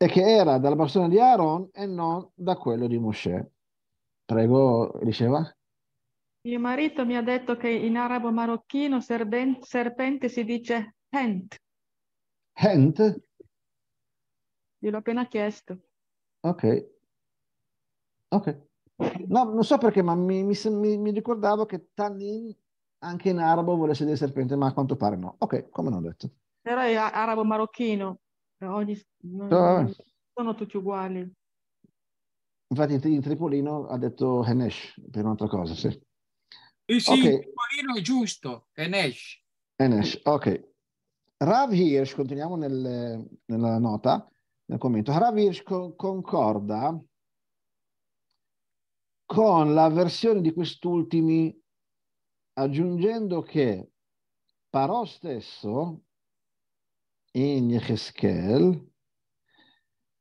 e che era dalla persona di Aaron e non da quello di Mosè. Prego, diceva. Mio marito mi ha detto che in arabo marocchino serpente, serpente si dice hent. Hent? Gliel'ho appena chiesto. Ok. Ok. No, non so perché, ma mi, mi, mi ricordavo che Tannin anche in arabo volesse dire serpente, ma a quanto pare no. Ok, come non ho detto. Però è arabo marocchino. Ogni, non, non sono tutti uguali. Infatti in Tripolino ha detto Henesh per un'altra cosa, sì. Eh sì, okay. Tripolino è giusto, Henesh. Henesh, ok. Rav Hirsch, continuiamo nel, nella nota, nel commento, Rav Hirsch co- concorda con la versione di quest'ultimi aggiungendo che Parò stesso in Yecheskel,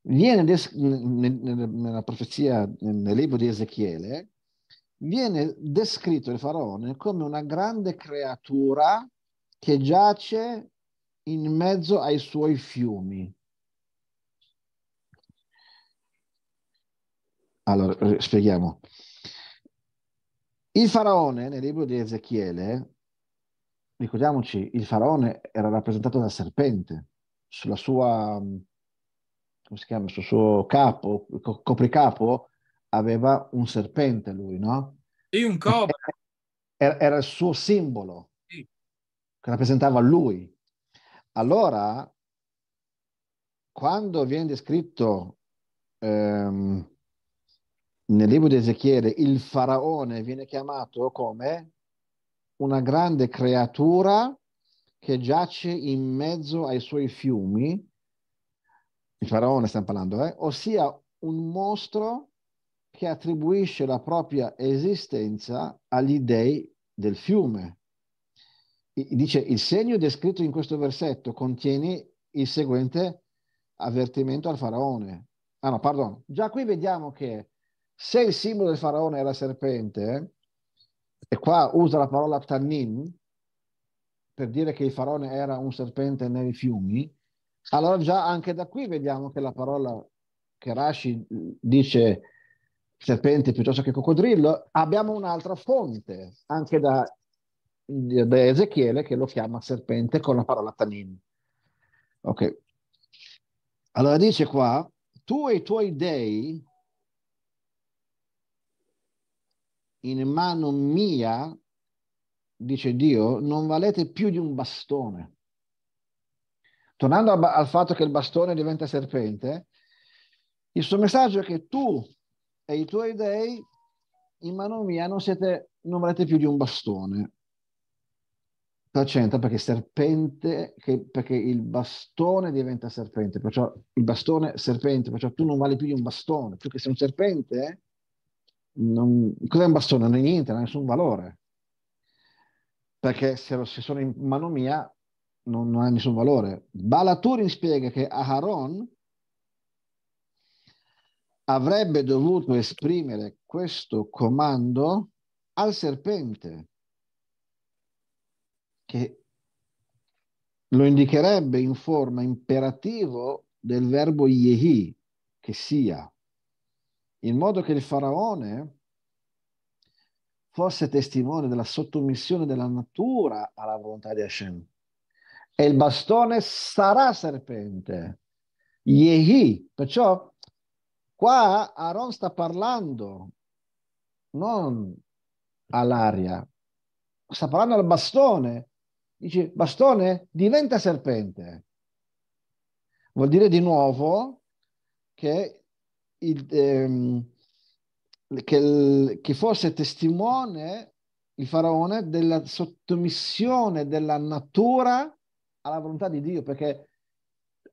viene des- nella profezia, nel libro di Ezechiele, viene descritto il faraone come una grande creatura che giace in mezzo ai suoi fiumi. Allora, spieghiamo. Il faraone nel libro di Ezechiele ricordiamoci, il faraone era rappresentato dal serpente, sulla sua, mm, come si chiama, sul suo capo, co- copricapo, aveva un serpente lui, no? Sì, un cobra. Era, era il suo simbolo, sì. che rappresentava lui. Allora, quando viene descritto ehm, nel libro di Ezechiele, il faraone viene chiamato come una grande creatura che giace in mezzo ai suoi fiumi, il faraone stiamo parlando, eh? ossia un mostro che attribuisce la propria esistenza agli dei del fiume. I, dice, il segno descritto in questo versetto contiene il seguente avvertimento al faraone. Ah no, perdono. Già qui vediamo che se il simbolo del faraone era serpente, eh, e qua usa la parola tannin per dire che il faraone era un serpente nei fiumi, allora già anche da qui vediamo che la parola che Rashi eh, dice serpente piuttosto che coccodrillo, abbiamo un'altra fonte, anche da, da Ezechiele, che lo chiama serpente con la parola tannin. Ok. Allora dice qua, tu e i tuoi dei in mano mia, dice Dio, non valete più di un bastone. Tornando al fatto che il bastone diventa serpente, il suo messaggio è che tu e i tuoi dei in mano mia non, siete, non valete più di un bastone. Percenta perché serpente, che, perché il bastone diventa serpente, perciò il bastone serpente, perciò tu non vali più di un bastone, tu che sei un serpente, eh, non, cos'è un bastone? Non è niente, non ha nessun valore. Perché se, se sono in mano mia non, non ha nessun valore. Balaturin spiega che Aharon avrebbe dovuto esprimere questo comando al serpente, che lo indicherebbe in forma imperativo del verbo yehi, che sia in modo che il faraone fosse testimone della sottomissione della natura alla volontà di Hashem. E il bastone sarà serpente. Yehi. Perciò qua Aaron sta parlando non all'aria, sta parlando al bastone. Dice, bastone diventa serpente. Vuol dire di nuovo che il, ehm, che, il, che fosse testimone il faraone della sottomissione della natura alla volontà di Dio, perché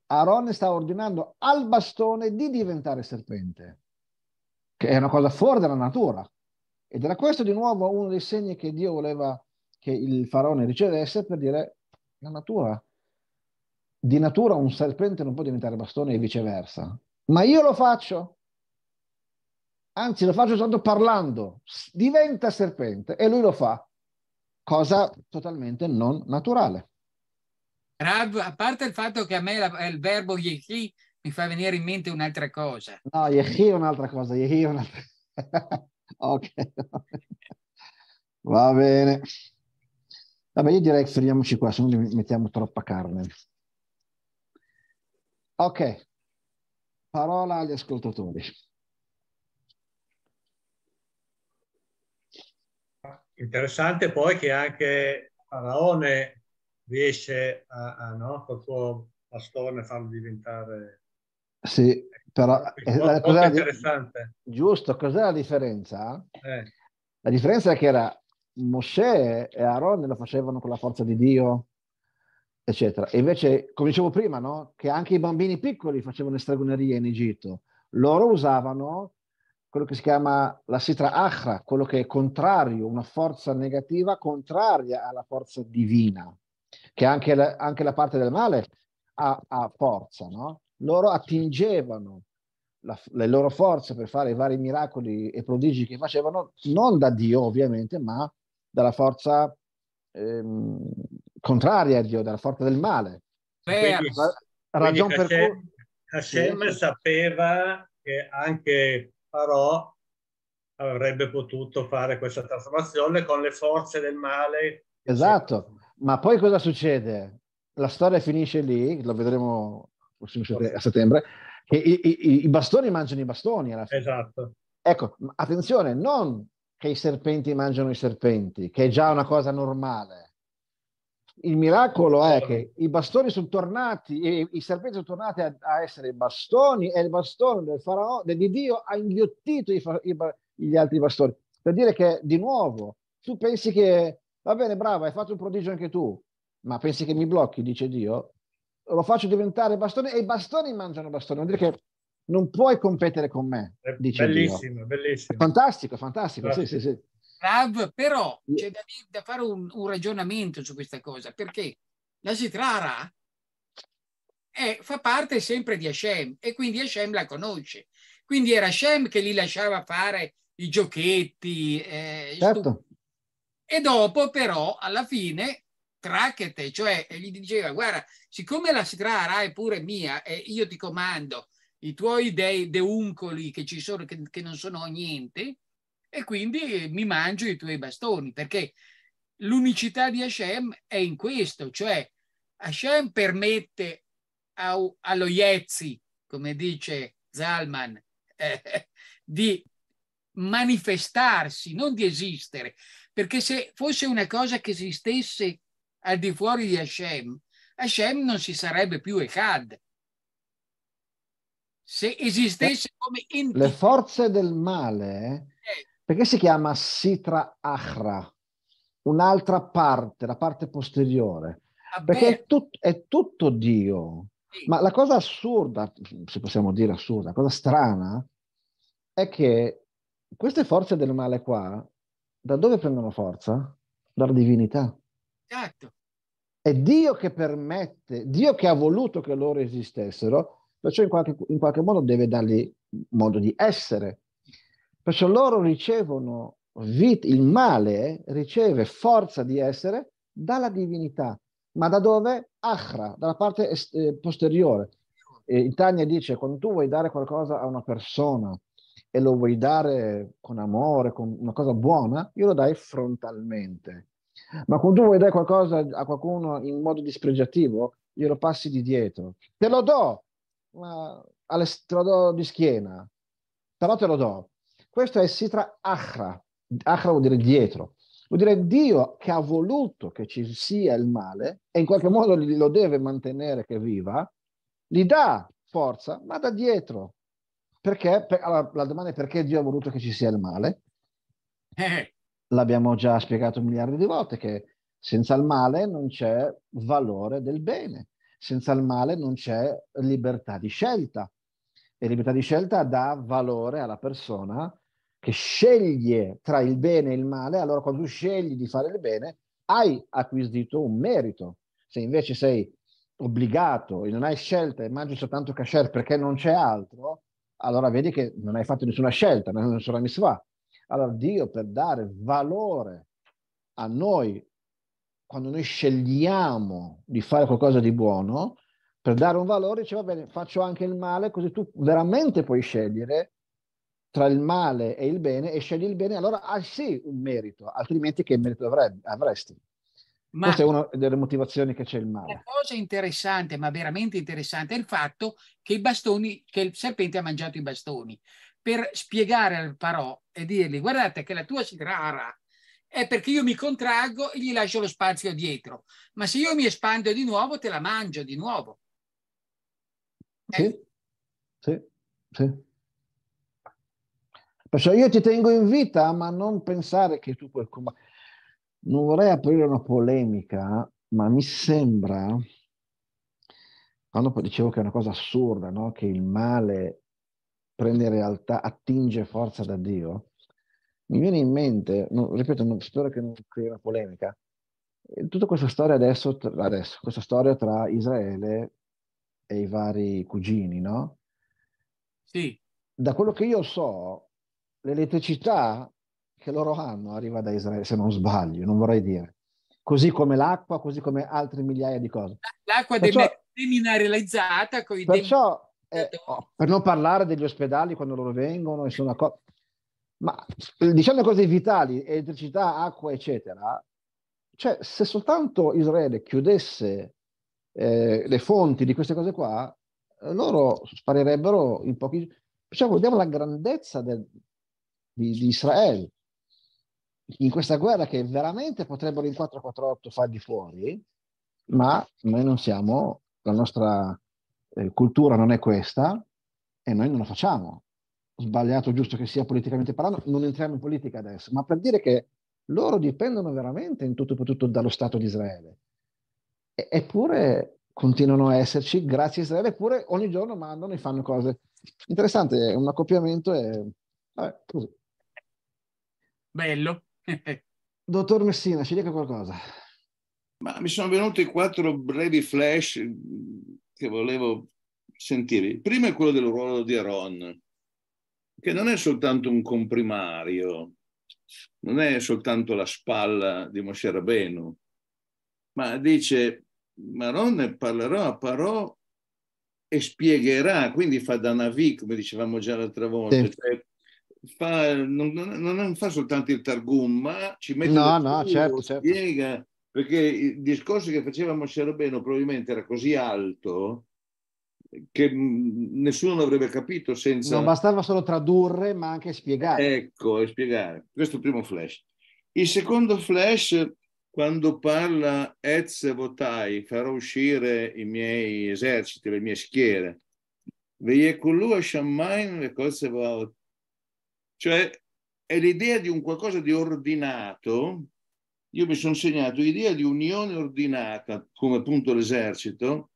Aaron sta ordinando al bastone di diventare serpente, che è una cosa fuori dalla natura. Ed era questo di nuovo uno dei segni che Dio voleva che il faraone ricevesse per dire la natura. Di natura un serpente non può diventare bastone e viceversa ma io lo faccio. Anzi, lo faccio soltanto parlando. Diventa serpente e lui lo fa. Cosa totalmente non naturale. Rab, a parte il fatto che a me la, il verbo yehi mi fa venire in mente un'altra cosa. No, yehi è un'altra cosa, yehi è un'altra Ok. Va bene. Vabbè, io direi che fermiamoci qua, se non mettiamo troppa carne. Ok, parola agli ascoltatori. Interessante poi che anche Faraone riesce a, a no, col suo bastone a farlo diventare... Sì, però... Molto, eh, molto interessante. Giusto, cos'è la differenza? Eh. La differenza è che era Mosè e Aaron lo facevano con la forza di Dio, eccetera. E invece, come dicevo prima, no? che anche i bambini piccoli facevano le stregonerie in Egitto, loro usavano quello che si chiama la sitra achra, quello che è contrario, una forza negativa contraria alla forza divina, che anche la, anche la parte del male ha, ha forza, no? Loro attingevano la, le loro forze per fare i vari miracoli e prodigi che facevano, non da Dio ovviamente, ma dalla forza ehm, contraria a Dio, della forza del male. Eh, quindi, ragion per cui... Hashem sapeva che anche Parò avrebbe potuto fare questa trasformazione con le forze del male. Esatto, ma poi cosa succede? La storia finisce lì, lo vedremo a settembre, che i, i, i bastoni mangiano i bastoni alla fine. Esatto. Ecco, attenzione, non che i serpenti mangiano i serpenti, che è già una cosa normale il miracolo è che i bastoni sono tornati, i, i serpenti sono tornati a, a, essere bastoni e il bastone del faraone, di Dio ha inghiottito i, i, gli altri bastoni. Per dire che di nuovo tu pensi che va bene, brava, hai fatto un prodigio anche tu, ma pensi che mi blocchi, dice Dio, lo faccio diventare bastone e i bastoni mangiano bastoni, vuol dire che non puoi competere con me. Dice bellissimo, Dio. bellissimo. Fantastico, fantastico. Sì, sì, sì. Rav, però c'è da, da fare un, un, ragionamento su questa cosa, perché la Sitrara è, fa parte sempre di Hashem e quindi Hashem la conosce. Quindi era Hashem che gli lasciava fare i giochetti. Eh, certo. E dopo però, alla fine, tracchete, cioè gli diceva, guarda, siccome la Sitrara è pure mia e io ti comando, i tuoi dei deuncoli che ci sono, che, che non sono niente, e quindi mi mangio i tuoi bastoni, perché l'unicità di Hashem è in questo, cioè Hashem permette a, allo Yezzi, come dice Zalman, eh, di manifestarsi, non di esistere, perché se fosse una cosa che esistesse al di fuori di Hashem, Hashem non si sarebbe più Echad. Se esistesse come... Le forze del male perché si chiama sitra achra, un'altra parte, la parte posteriore? Ah, Perché è, tut, è tutto Dio. Sì. Ma la cosa assurda, se possiamo dire assurda, la cosa strana, è che queste forze del male qua, da dove prendono forza? Dalla divinità. Esatto. È Dio che permette, Dio che ha voluto che loro esistessero, perciò in qualche, in qualche modo deve dargli modo di essere. Perciò loro ricevono vita, il male eh, riceve forza di essere dalla divinità, ma da dove? Achra, dalla parte est- eh, posteriore. E in Tania dice, quando tu vuoi dare qualcosa a una persona e lo vuoi dare con amore, con una cosa buona, io lo dai frontalmente. Ma quando tu vuoi dare qualcosa a qualcuno in modo dispregiativo, glielo passi di dietro. Te lo do, ma te lo do di schiena, però te lo do. Questo è Sitra Achra. Achra vuol dire dietro. Vuol dire Dio che ha voluto che ci sia il male e in qualche modo lo deve mantenere che viva, gli dà forza, ma da dietro. Perché? Per, allora, la domanda è perché Dio ha voluto che ci sia il male? Eh. L'abbiamo già spiegato miliardi di volte che senza il male non c'è valore del bene, senza il male non c'è libertà di scelta e libertà di scelta dà valore alla persona che sceglie tra il bene e il male, allora quando tu scegli di fare il bene, hai acquisito un merito. Se invece sei obbligato e non hai scelta e mangi soltanto kasher perché non c'è altro, allora vedi che non hai fatto nessuna scelta, nessuna misva. Allora Dio per dare valore a noi, quando noi scegliamo di fare qualcosa di buono, per dare un valore dice va bene, faccio anche il male, così tu veramente puoi scegliere tra il male e il bene e scegli il bene, allora hai sì un merito, altrimenti che merito avrebbe, avresti? Ma Questa è una delle motivazioni che c'è il male. La cosa interessante, ma veramente interessante, è il fatto che, bastoni, che il serpente ha mangiato i bastoni per spiegare al parò e dirgli guardate che la tua sidrara è perché io mi contraggo e gli lascio lo spazio dietro, ma se io mi espando di nuovo te la mangio di nuovo. Eh? Sì, sì, sì. Perciò io ti tengo in vita, ma non pensare che tu puoi... Non vorrei aprire una polemica, ma mi sembra, quando dicevo che è una cosa assurda, no? che il male prende realtà, attinge forza da Dio, mi viene in mente, no, ripeto, non, spero che non crei una polemica, tutta questa storia adesso, adesso, questa storia tra Israele e i vari cugini, no? Sì. Da quello che io so, l'elettricità che loro hanno arriva da Israele, se non sbaglio, non vorrei dire. Così come l'acqua, così come altre migliaia di cose. L'acqua perciò, demineralizzata. Coi perciò, eh, oh, per non parlare degli ospedali quando loro vengono, insomma, co- ma eh, diciamo cose vitali, elettricità, acqua, eccetera, cioè se soltanto Israele chiudesse eh, le fonti di queste cose qua, eh, loro sparirebbero in pochi... Diciamo, vediamo la grandezza del, di, di Israele, in questa guerra che veramente potrebbero in 448 far di fuori, ma noi non siamo, la nostra eh, cultura non è questa e noi non lo facciamo. Sbagliato, giusto che sia politicamente parlando, non entriamo in politica adesso, ma per dire che loro dipendono veramente in tutto e per tutto dallo Stato di Israele. E, eppure continuano a esserci, grazie a Israele, eppure ogni giorno mandano e fanno cose. Interessante, un accoppiamento e... Vabbè, così. Bello. Dottor Messina, ci dica qualcosa. Ma mi sono venuti quattro brevi flash eh, che volevo sentire. Il primo è quello del ruolo di Aaron, che non è soltanto un comprimario, non è soltanto la spalla di Moshe Rabenu, ma dice, Aaron parlerà, a Parò e spiegherà, quindi fa da Navi, come dicevamo già l'altra volta, sì. cioè fa, non, non, fa soltanto il targum, ma ci mette... No, no, culo, certo, certo. Spiega, perché il discorso che faceva Moshe Rabbeinu probabilmente era così alto che mm, nessuno avrebbe capito senza... Non bastava solo tradurre, ma anche spiegare. Ecco, e spiegare. Questo è il primo flash. Il secondo flash, quando parla Etz Votai, farò uscire i miei eserciti, le mie schiere. Veiekullu e Shammain le cose cioè è l'idea di un qualcosa di ordinato. Io mi sono segnato l'idea di unione ordinata, come appunto l'esercito,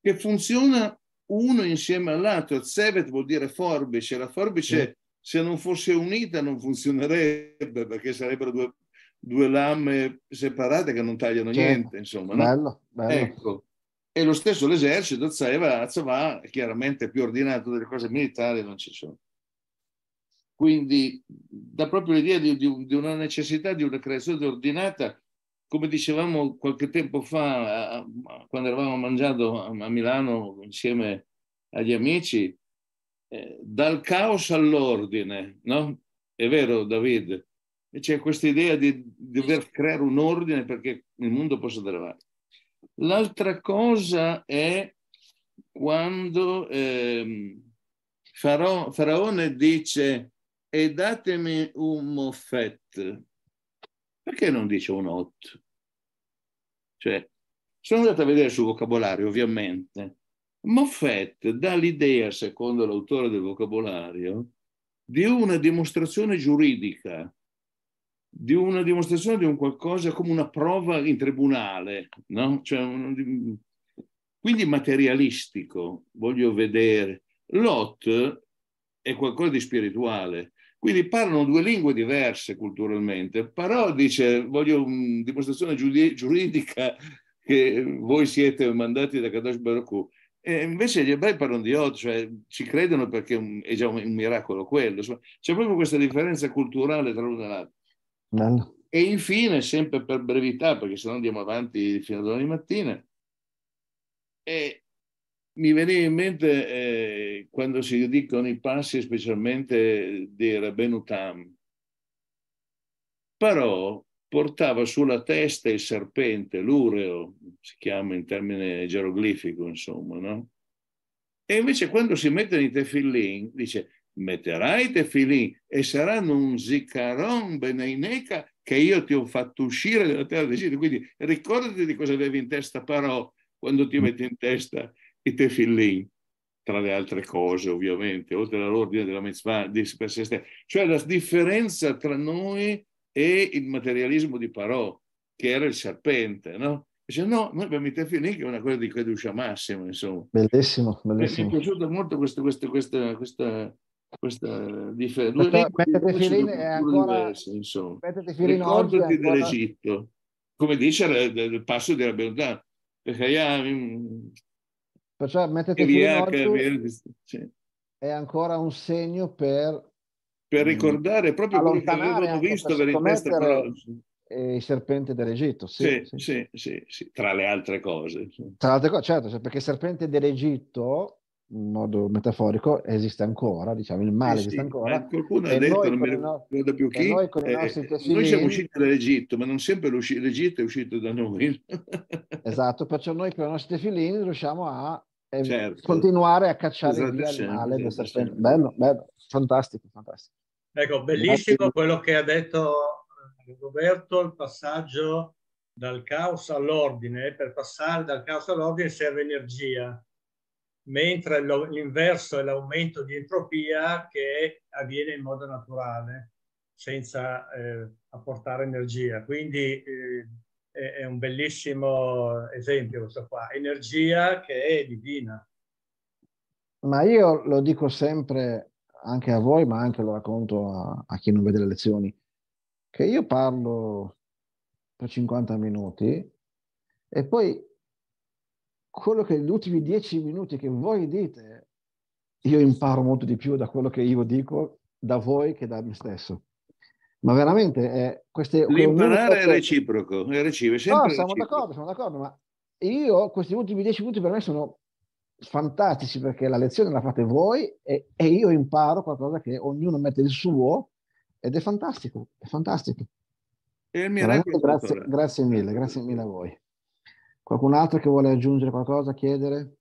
che funziona uno insieme all'altro. Zevet vuol dire forbice, la forbice se non fosse unita non funzionerebbe perché sarebbero due, due lame separate che non tagliano certo. niente, insomma. No? Bello, bello. Ecco. E lo stesso l'esercito, Zeva, va chiaramente più ordinato delle cose militari, non ci sono. Quindi da proprio l'idea di, di, di una necessità di una creazione ordinata come dicevamo qualche tempo fa, eh, quando eravamo mangiando a Milano insieme agli amici, eh, dal caos all'ordine, no? È vero, David? E c'è questa idea di, di dover creare un ordine perché il mondo possa andare avanti. L'altra cosa è quando eh, Faraone dice e datemi un moffet. Perché non dice un hot? Cioè, sono andato a vedere sul vocabolario, ovviamente. Moffett dà l'idea, secondo l'autore del vocabolario, di una dimostrazione giuridica, di una dimostrazione di un qualcosa come una prova in tribunale, no? Cioè, quindi materialistico, voglio vedere. Lot è qualcosa di spirituale, quindi parlano due lingue diverse culturalmente. Però dice, voglio una dimostrazione giuridica che voi siete mandati da Kadosh Baruch e invece gli ebrei parlano di Od, cioè ci credono perché è già un, miracolo quello. c'è proprio questa differenza culturale tra l'uno e l'altro. Bello. E infine, sempre per brevità, perché se no andiamo avanti fino a domani mattina, è mi veniva in mente eh, quando si dicono i passi, specialmente di Rabenu Tam, però portava sulla testa il serpente, l'ureo, si chiama in termine geroglifico, insomma, no? E invece quando si mettono i tefillin, dice, metterai i tefillin e saranno un zicaron beneineca che io ti ho fatto uscire dalla terra di d'Egitto. Quindi ricordati di cosa avevi in testa, però, quando ti metti in testa i tefillin, tra le altre cose ovviamente, oltre all'ordine della mitzvah di per sé stessa. Cioè la differenza tra noi e il materialismo di Parò, che era il serpente, no? Dice no, noi abbiamo i tefillin che è una cosa di Kedusha massima, insomma. Bellissimo, bellissimo. Mi è piaciuta molto questa, questa, questa, questa questa differenza. Tefillin è ancora diverse, insomma. Ricordati dell'Egitto, ancora... come dice il passo di Rabbeinu Perciò mettere via, via, sì. è ancora un segno per... Per mm, ricordare proprio quello che avevano visto per in testa per oggi. Il eh, serpente dell'Egitto, sì sì, sì sì sì, tra le altre cose. Tra le altre cose, certo, cioè, perché il serpente dell'Egitto in modo metaforico, esiste ancora, diciamo, il male eh sì, esiste ancora. Eh, qualcuno ha detto, non mi ricordo più chi, noi, eh, eh, noi, siamo usciti dall'Egitto, ma non sempre l'Egitto è uscito da noi. esatto, perciò noi con i nostri tefilini riusciamo a certo. continuare a cacciare esatto, via il male. Certo, certo. Sempre... Certo. Bello, bello, fantastico, fantastico. Ecco, bellissimo Grazie. quello che ha detto eh, Roberto, il passaggio dal caos all'ordine. Per passare dal caos all'ordine serve energia, mentre l'inverso è l'aumento di entropia che avviene in modo naturale, senza eh, apportare energia. Quindi eh, è, un bellissimo esempio questo qua, energia che è divina. Ma io lo dico sempre anche a voi, ma anche lo racconto a, a chi non vede le lezioni, che io parlo per 50 minuti e poi quello che gli ultimi 10 minuti che voi dite, io imparo molto di più da quello che io dico da voi che da me stesso. Ma veramente eh, queste... L'imparare è reciproco, è reciproco. no, siamo reciproco. d'accordo, siamo d'accordo, ma io questi ultimi dieci punti per me sono fantastici perché la lezione la fate voi e, e io imparo qualcosa che ognuno mette il suo ed è fantastico, è fantastico. Grazie, grazie mille, grazie mille a voi. Qualcun altro che vuole aggiungere qualcosa, chiedere?